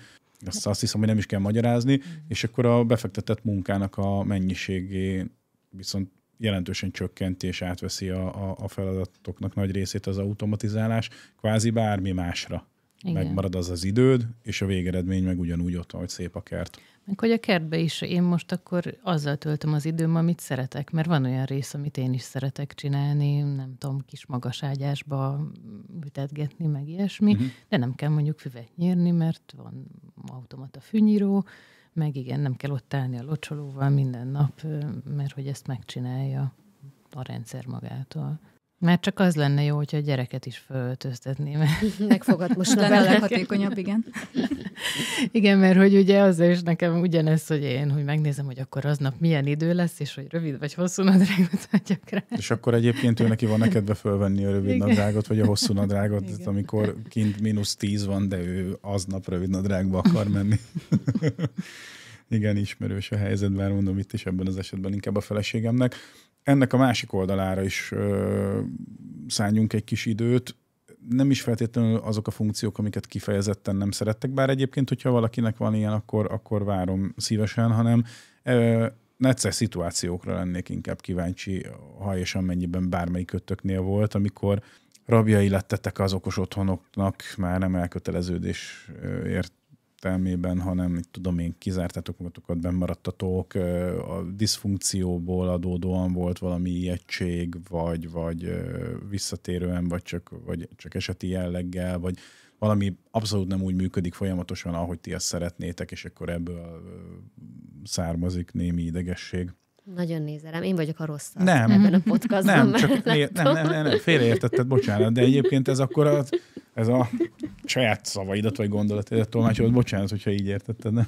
azt, azt hiszem, hogy nem is kell magyarázni, mhm. és akkor a befektetett munkának a mennyiségé viszont jelentősen csökkenti és átveszi a, a, a feladatoknak nagy részét az automatizálás, kvázi bármi másra. Igen. megmarad az az időd, és a végeredmény meg ugyanúgy ott, hogy szép a kert. Meg hogy a kertbe is én most akkor azzal töltöm az időm, amit szeretek, mert van olyan rész, amit én is szeretek csinálni, nem tudom, kis magaságyásba ütetgetni, meg ilyesmi, uh-huh. de nem kell mondjuk füvet nyírni, mert van automata fűnyíró, meg igen, nem kell ott állni a locsolóval minden nap, mert hogy ezt megcsinálja a rendszer magától. Mert csak az lenne jó, hogyha a gyereket is felöltöztetném. Megfogad most lenne a leghatékonyabb, igen. igen, mert hogy ugye az is nekem ugyanez, hogy én hogy megnézem, hogy akkor aznap milyen idő lesz, és hogy rövid vagy hosszú nadrágot adjak rá. És akkor egyébként ő neki van nekedve fölvenni a rövid igen. nadrágot, vagy a hosszú nadrágot, igen. amikor kint mínusz tíz van, de ő aznap rövid nadrágba akar menni. igen, ismerős a helyzet, bár mondom itt is ebben az esetben inkább a feleségemnek ennek a másik oldalára is ö, szálljunk egy kis időt. Nem is feltétlenül azok a funkciók, amiket kifejezetten nem szerettek, bár egyébként, hogyha valakinek van ilyen, akkor, akkor várom szívesen, hanem ö, egyszer szituációkra lennék inkább kíváncsi, ha és amennyiben bármelyik kötöknél volt, amikor rabjai lettetek az okos otthonoknak, már nem elköteleződésért értelmében, hanem, itt tudom én, kizártátok magatokat, benmaradtatok, a diszfunkcióból adódóan volt valami ijegység, vagy, vagy visszatérően, vagy csak, vagy csak eseti jelleggel, vagy valami abszolút nem úgy működik folyamatosan, ahogy ti azt szeretnétek, és akkor ebből származik némi idegesség. Nagyon nézelem, én vagyok a rosszabb nem, ebben a podcastban. Nem, csak, nem, nem, nem, nem, nem, félreértetted, bocsánat, de egyébként ez akkor az, ez a saját szavaidat vagy gondolataidat tolmácsolod. bocsánat, hogyha így értetted, nem?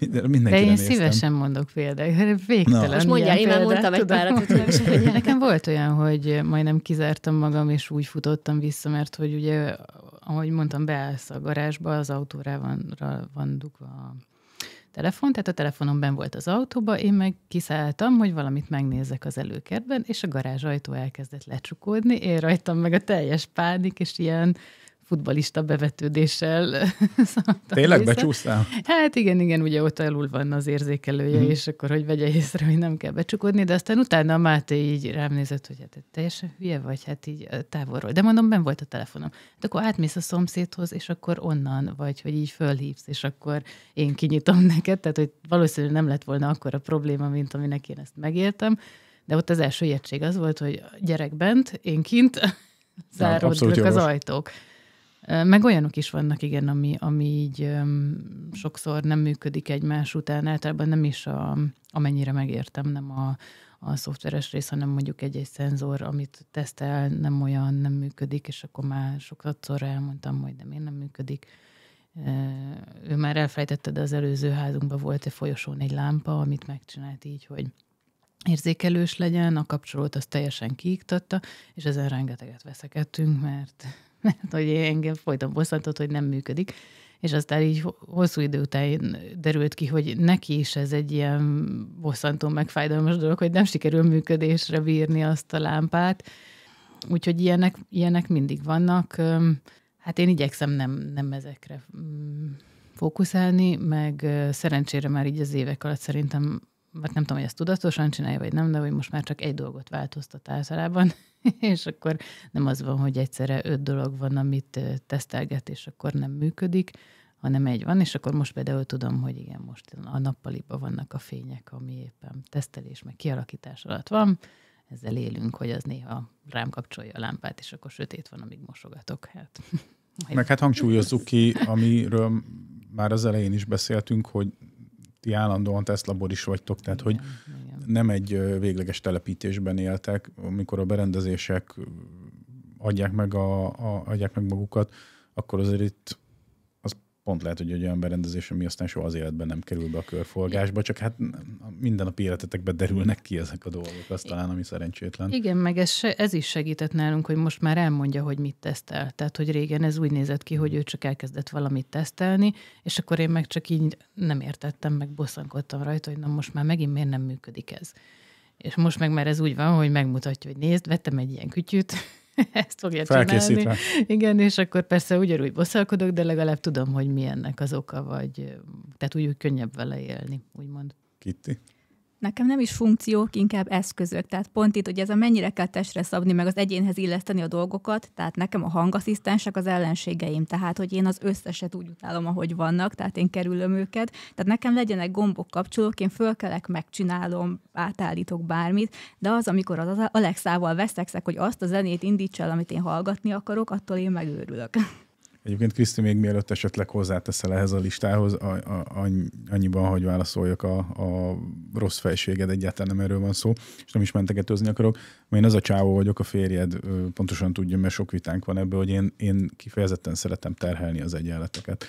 mindenki De én néztem. szívesen mondok példákat, végtelen. Na. Most mondjál, én már mondtam egy párat, hogy Nekem volt olyan, hogy majdnem kizártam magam, és úgy futottam vissza, mert hogy ugye, ahogy mondtam, beállsz a garázsba, az autóra van, van dugva a telefon, tehát a telefonom ben volt az autóba, én meg kiszálltam, hogy valamit megnézzek az előkertben, és a garázs ajtó elkezdett lecsukódni, én rajtam meg a teljes pánik, és ilyen futbalista bevetődéssel. Tényleg becsúsztál? Hát igen, igen, ugye ott alul van az érzékelője, hmm. és akkor hogy vegye észre, hogy nem kell becsukodni, de aztán utána a Máté így rám nézett, hogy hát teljesen hülye vagy, hát így távolról. De mondom, ben volt a telefonom. De akkor átmész a szomszédhoz, és akkor onnan vagy, hogy így fölhívsz, és akkor én kinyitom neked. Tehát, hogy valószínűleg nem lett volna akkor a probléma, mint aminek én ezt megértem. De ott az első ijegység az volt, hogy gyerek bent, én kint, zárodnak az ajtók. Meg olyanok is vannak, igen, ami, ami így um, sokszor nem működik egymás után, általában nem is a, amennyire megértem, nem a, a szoftveres rész, hanem mondjuk egy-egy szenzor, amit tesztel, nem olyan, nem működik, és akkor már sokszor elmondtam, hogy nem én nem működik. Ő már elfejtette, de az előző házunkban volt egy folyosón egy lámpa, amit megcsinált így, hogy érzékelős legyen, a kapcsolót az teljesen kiiktatta, és ezen rengeteget veszekedtünk, mert mert hogy engem folyton bosszantott, hogy nem működik. És aztán így hosszú idő után derült ki, hogy neki is ez egy ilyen bosszantó, megfájdalmas dolog, hogy nem sikerül működésre bírni azt a lámpát. Úgyhogy ilyenek, ilyenek mindig vannak. Hát én igyekszem nem, nem ezekre mm, fókuszálni, meg szerencsére már így az évek alatt szerintem vagy hát nem tudom, hogy ezt tudatosan csinálja, vagy nem, de hogy most már csak egy dolgot változtat általában, és akkor nem az van, hogy egyszerre öt dolog van, amit tesztelget, és akkor nem működik, hanem egy van, és akkor most például tudom, hogy igen, most a nappaliba vannak a fények, ami éppen tesztelés, meg kialakítás alatt van, ezzel élünk, hogy az néha rám kapcsolja a lámpát, és akkor sötét van, amíg mosogatok. Hát. Meg hát hangsúlyozzuk ki, amiről már az elején is beszéltünk, hogy ti állandóan Tesla-bor is vagytok, tehát igen, hogy igen. nem egy végleges telepítésben éltek, amikor a berendezések adják meg, a, a, adják meg magukat, akkor azért itt pont lehet, hogy egy olyan berendezés, ami aztán soha az életben nem kerül be a körforgásba, csak hát minden a életetekbe derülnek ki ezek a dolgok, az talán ami szerencsétlen. Igen, meg ez, ez is segített nálunk, hogy most már elmondja, hogy mit tesztel. Tehát, hogy régen ez úgy nézett ki, hogy ő csak elkezdett valamit tesztelni, és akkor én meg csak így nem értettem, meg bosszankodtam rajta, hogy na most már megint miért nem működik ez. És most meg már ez úgy van, hogy megmutatja, hogy nézd, vettem egy ilyen kütyűt, ezt fogja csinálni. Igen, és akkor persze ugyanúgy bosszalkodok, de legalább tudom, hogy mi ennek az oka, vagy tehát úgy, úgy könnyebb vele élni, úgymond. Kitti? Nekem nem is funkciók, inkább eszközök. Tehát pont itt, hogy ez a mennyire kell testre szabni, meg az egyénhez illeszteni a dolgokat, tehát nekem a hangasszisztensek az ellenségeim, tehát hogy én az összeset úgy utálom, ahogy vannak, tehát én kerülöm őket. Tehát nekem legyenek gombok, kapcsolók, én fölkelek, megcsinálom, átállítok bármit, de az, amikor az Alexával veszekszek, hogy azt a zenét indítsa el, amit én hallgatni akarok, attól én megőrülök. Egyébként Kriszti, még mielőtt esetleg hozzáteszel ehhez a listához, a, a, annyiban, hogy válaszoljak a, a rossz fejséged, egyáltalán nem erről van szó, és nem is mentegetőzni akarok. Én az a csávó vagyok, a férjed pontosan tudja, mert sok vitánk van ebből, hogy én, én kifejezetten szeretem terhelni az egyenleteket.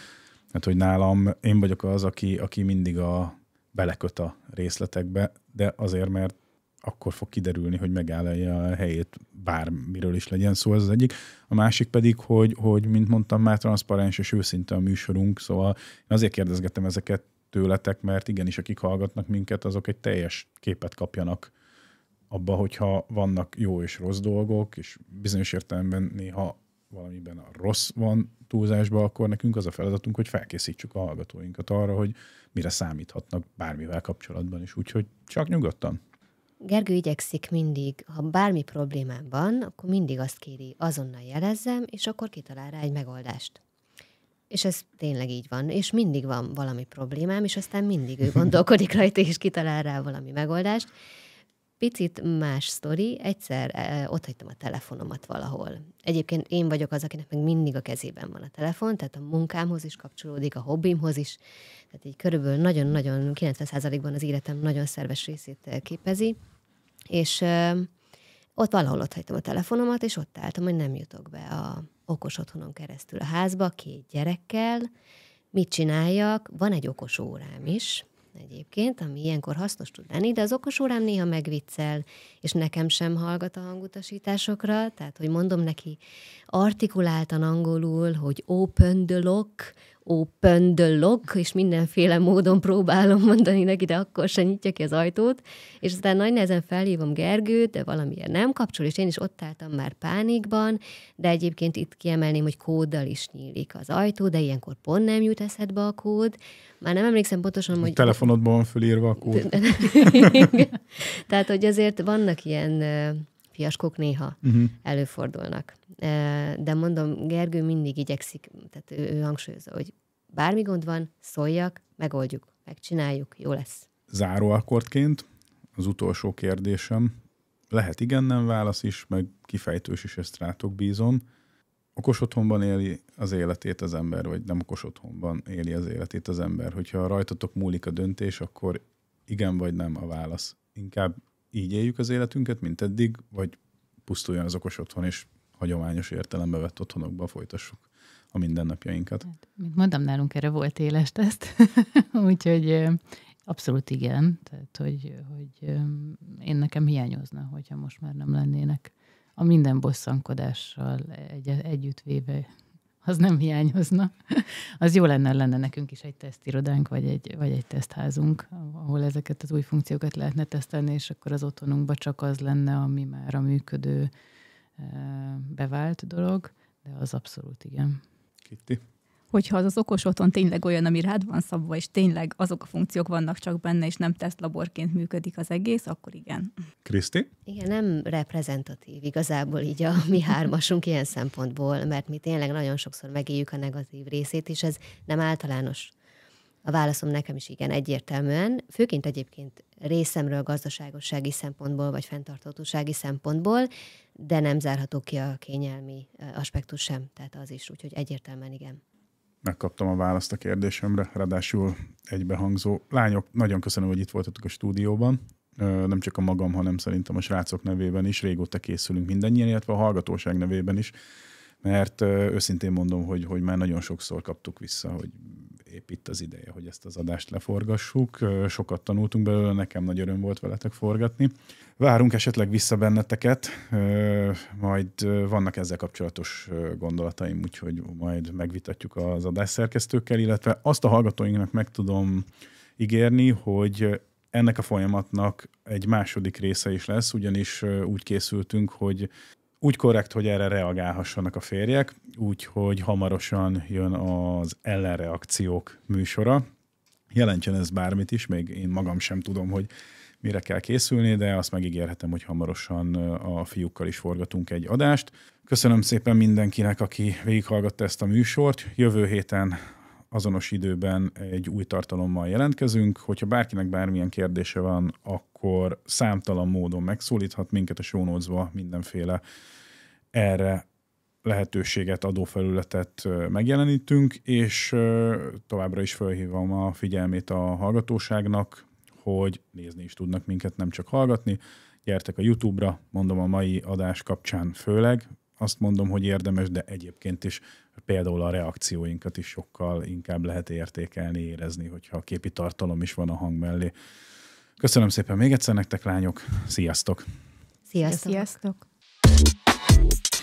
Hát, hogy nálam én vagyok az, aki, aki mindig a beleköt a részletekbe, de azért, mert akkor fog kiderülni, hogy megállja a helyét bármiről is legyen szó, ez az egyik. A másik pedig, hogy, hogy mint mondtam, már transzparens és őszinte a műsorunk, szóval azért kérdezgetem ezeket tőletek, mert igenis, akik hallgatnak minket, azok egy teljes képet kapjanak abba, hogyha vannak jó és rossz dolgok, és bizonyos értelemben néha valamiben a rossz van túlzásba, akkor nekünk az a feladatunk, hogy felkészítsük a hallgatóinkat arra, hogy mire számíthatnak bármivel kapcsolatban is. Úgyhogy csak nyugodtan. Gergő igyekszik mindig, ha bármi problémám van, akkor mindig azt kéri, azonnal jelezzem, és akkor kitalál rá egy megoldást. És ez tényleg így van, és mindig van valami problémám, és aztán mindig ő gondolkodik rajta, és kitalál rá valami megoldást. Picit más sztori, egyszer eh, ott hagytam a telefonomat valahol. Egyébként én vagyok az, akinek meg mindig a kezében van a telefon, tehát a munkámhoz is kapcsolódik, a hobbimhoz is. Tehát így körülbelül nagyon-nagyon 90%-ban az életem nagyon szerves részét képezi. És ö, ott valahol ott hagytam a telefonomat, és ott álltam, hogy nem jutok be a okos otthonon keresztül a házba, két gyerekkel, mit csináljak, van egy okos órám is, egyébként, ami ilyenkor hasznos tud lenni, de az okos órám néha megviccel, és nekem sem hallgat a hangutasításokra, tehát, hogy mondom neki artikuláltan angolul, hogy open the lock, open the lock, és mindenféle módon próbálom mondani neki, de akkor se nyitja ki az ajtót, és aztán nagy nehezen felhívom Gergőt, de valamiért nem kapcsol, és én is ott álltam már pánikban, de egyébként itt kiemelném, hogy kóddal is nyílik az ajtó, de ilyenkor pont nem jut eszedbe a kód. Már nem emlékszem pontosan, hogy... A telefonodban van fölírva a kód. Tehát, hogy azért vannak ilyen fiaskok néha uh-huh. előfordulnak. De mondom, Gergő mindig igyekszik, tehát ő, ő hangsúlyozza, hogy bármi gond van, szóljak, megoldjuk, megcsináljuk, jó lesz. Záróakkordként az utolsó kérdésem, lehet igen-nem válasz is, meg kifejtős is, ezt rátok bízom. Okos otthonban éli az életét az ember, vagy nem okos otthonban éli az életét az ember? Hogyha rajtatok múlik a döntés, akkor igen vagy nem a válasz. Inkább így éljük az életünket, mint eddig, vagy pusztuljon az okos otthon, és hagyományos értelembe vett otthonokban folytassuk a mindennapjainkat. Hát, mint mondtam, nálunk erre volt éles teszt, úgyhogy abszolút igen. Tehát, hogy, hogy én nekem hiányozna, hogyha most már nem lennének a minden bosszankodással egy, együttvéve az nem hiányozna. Az jó lenne, lenne nekünk is egy tesztirodánk, vagy egy, vagy egy tesztházunk, ahol ezeket az új funkciókat lehetne tesztelni, és akkor az otthonunkban csak az lenne, ami már a működő bevált dolog, de az abszolút igen. Kitti. Hogyha az az okos otthon tényleg olyan, ami rád van szabva, és tényleg azok a funkciók vannak csak benne, és nem tesztlaborként működik az egész, akkor igen. Kriszti? Igen, nem reprezentatív igazából így a mi hármasunk ilyen szempontból, mert mi tényleg nagyon sokszor megéljük a negatív részét, és ez nem általános a válaszom nekem is igen, egyértelműen. Főként egyébként részemről gazdaságossági szempontból, vagy fenntartatósági szempontból, de nem zárható ki a kényelmi aspektus sem, tehát az is, úgyhogy egyértelműen igen. Megkaptam a választ a kérdésemre, ráadásul egybehangzó. Lányok, nagyon köszönöm, hogy itt voltatok a stúdióban nem csak a magam, hanem szerintem a srácok nevében is régóta készülünk mindannyian, illetve a hallgatóság nevében is, mert őszintén mondom, hogy, hogy már nagyon sokszor kaptuk vissza, hogy épp itt az ideje, hogy ezt az adást leforgassuk. Sokat tanultunk belőle, nekem nagy öröm volt veletek forgatni. Várunk esetleg vissza benneteket, majd vannak ezzel kapcsolatos gondolataim, úgyhogy majd megvitatjuk az adásszerkesztőkkel, illetve azt a hallgatóinknak meg tudom ígérni, hogy ennek a folyamatnak egy második része is lesz, ugyanis úgy készültünk, hogy úgy korrekt, hogy erre reagálhassanak a férjek, úgyhogy hamarosan jön az ellenreakciók műsora. Jelentjen ez bármit is, még én magam sem tudom, hogy mire kell készülni, de azt megígérhetem, hogy hamarosan a fiúkkal is forgatunk egy adást. Köszönöm szépen mindenkinek, aki végighallgatta ezt a műsort. Jövő héten azonos időben egy új tartalommal jelentkezünk. Hogyha bárkinek bármilyen kérdése van, akkor számtalan módon megszólíthat minket a sónózva mindenféle erre lehetőséget, adófelületet megjelenítünk, és továbbra is felhívom a figyelmét a hallgatóságnak, hogy nézni is tudnak minket, nem csak hallgatni. Gyertek a YouTube-ra, mondom a mai adás kapcsán főleg, azt mondom, hogy érdemes, de egyébként is például a reakcióinkat is sokkal inkább lehet értékelni, érezni, hogyha a képi tartalom is van a hang mellé. Köszönöm szépen még egyszer nektek, lányok. Sziasztok! Sziasztok! Sziasztok.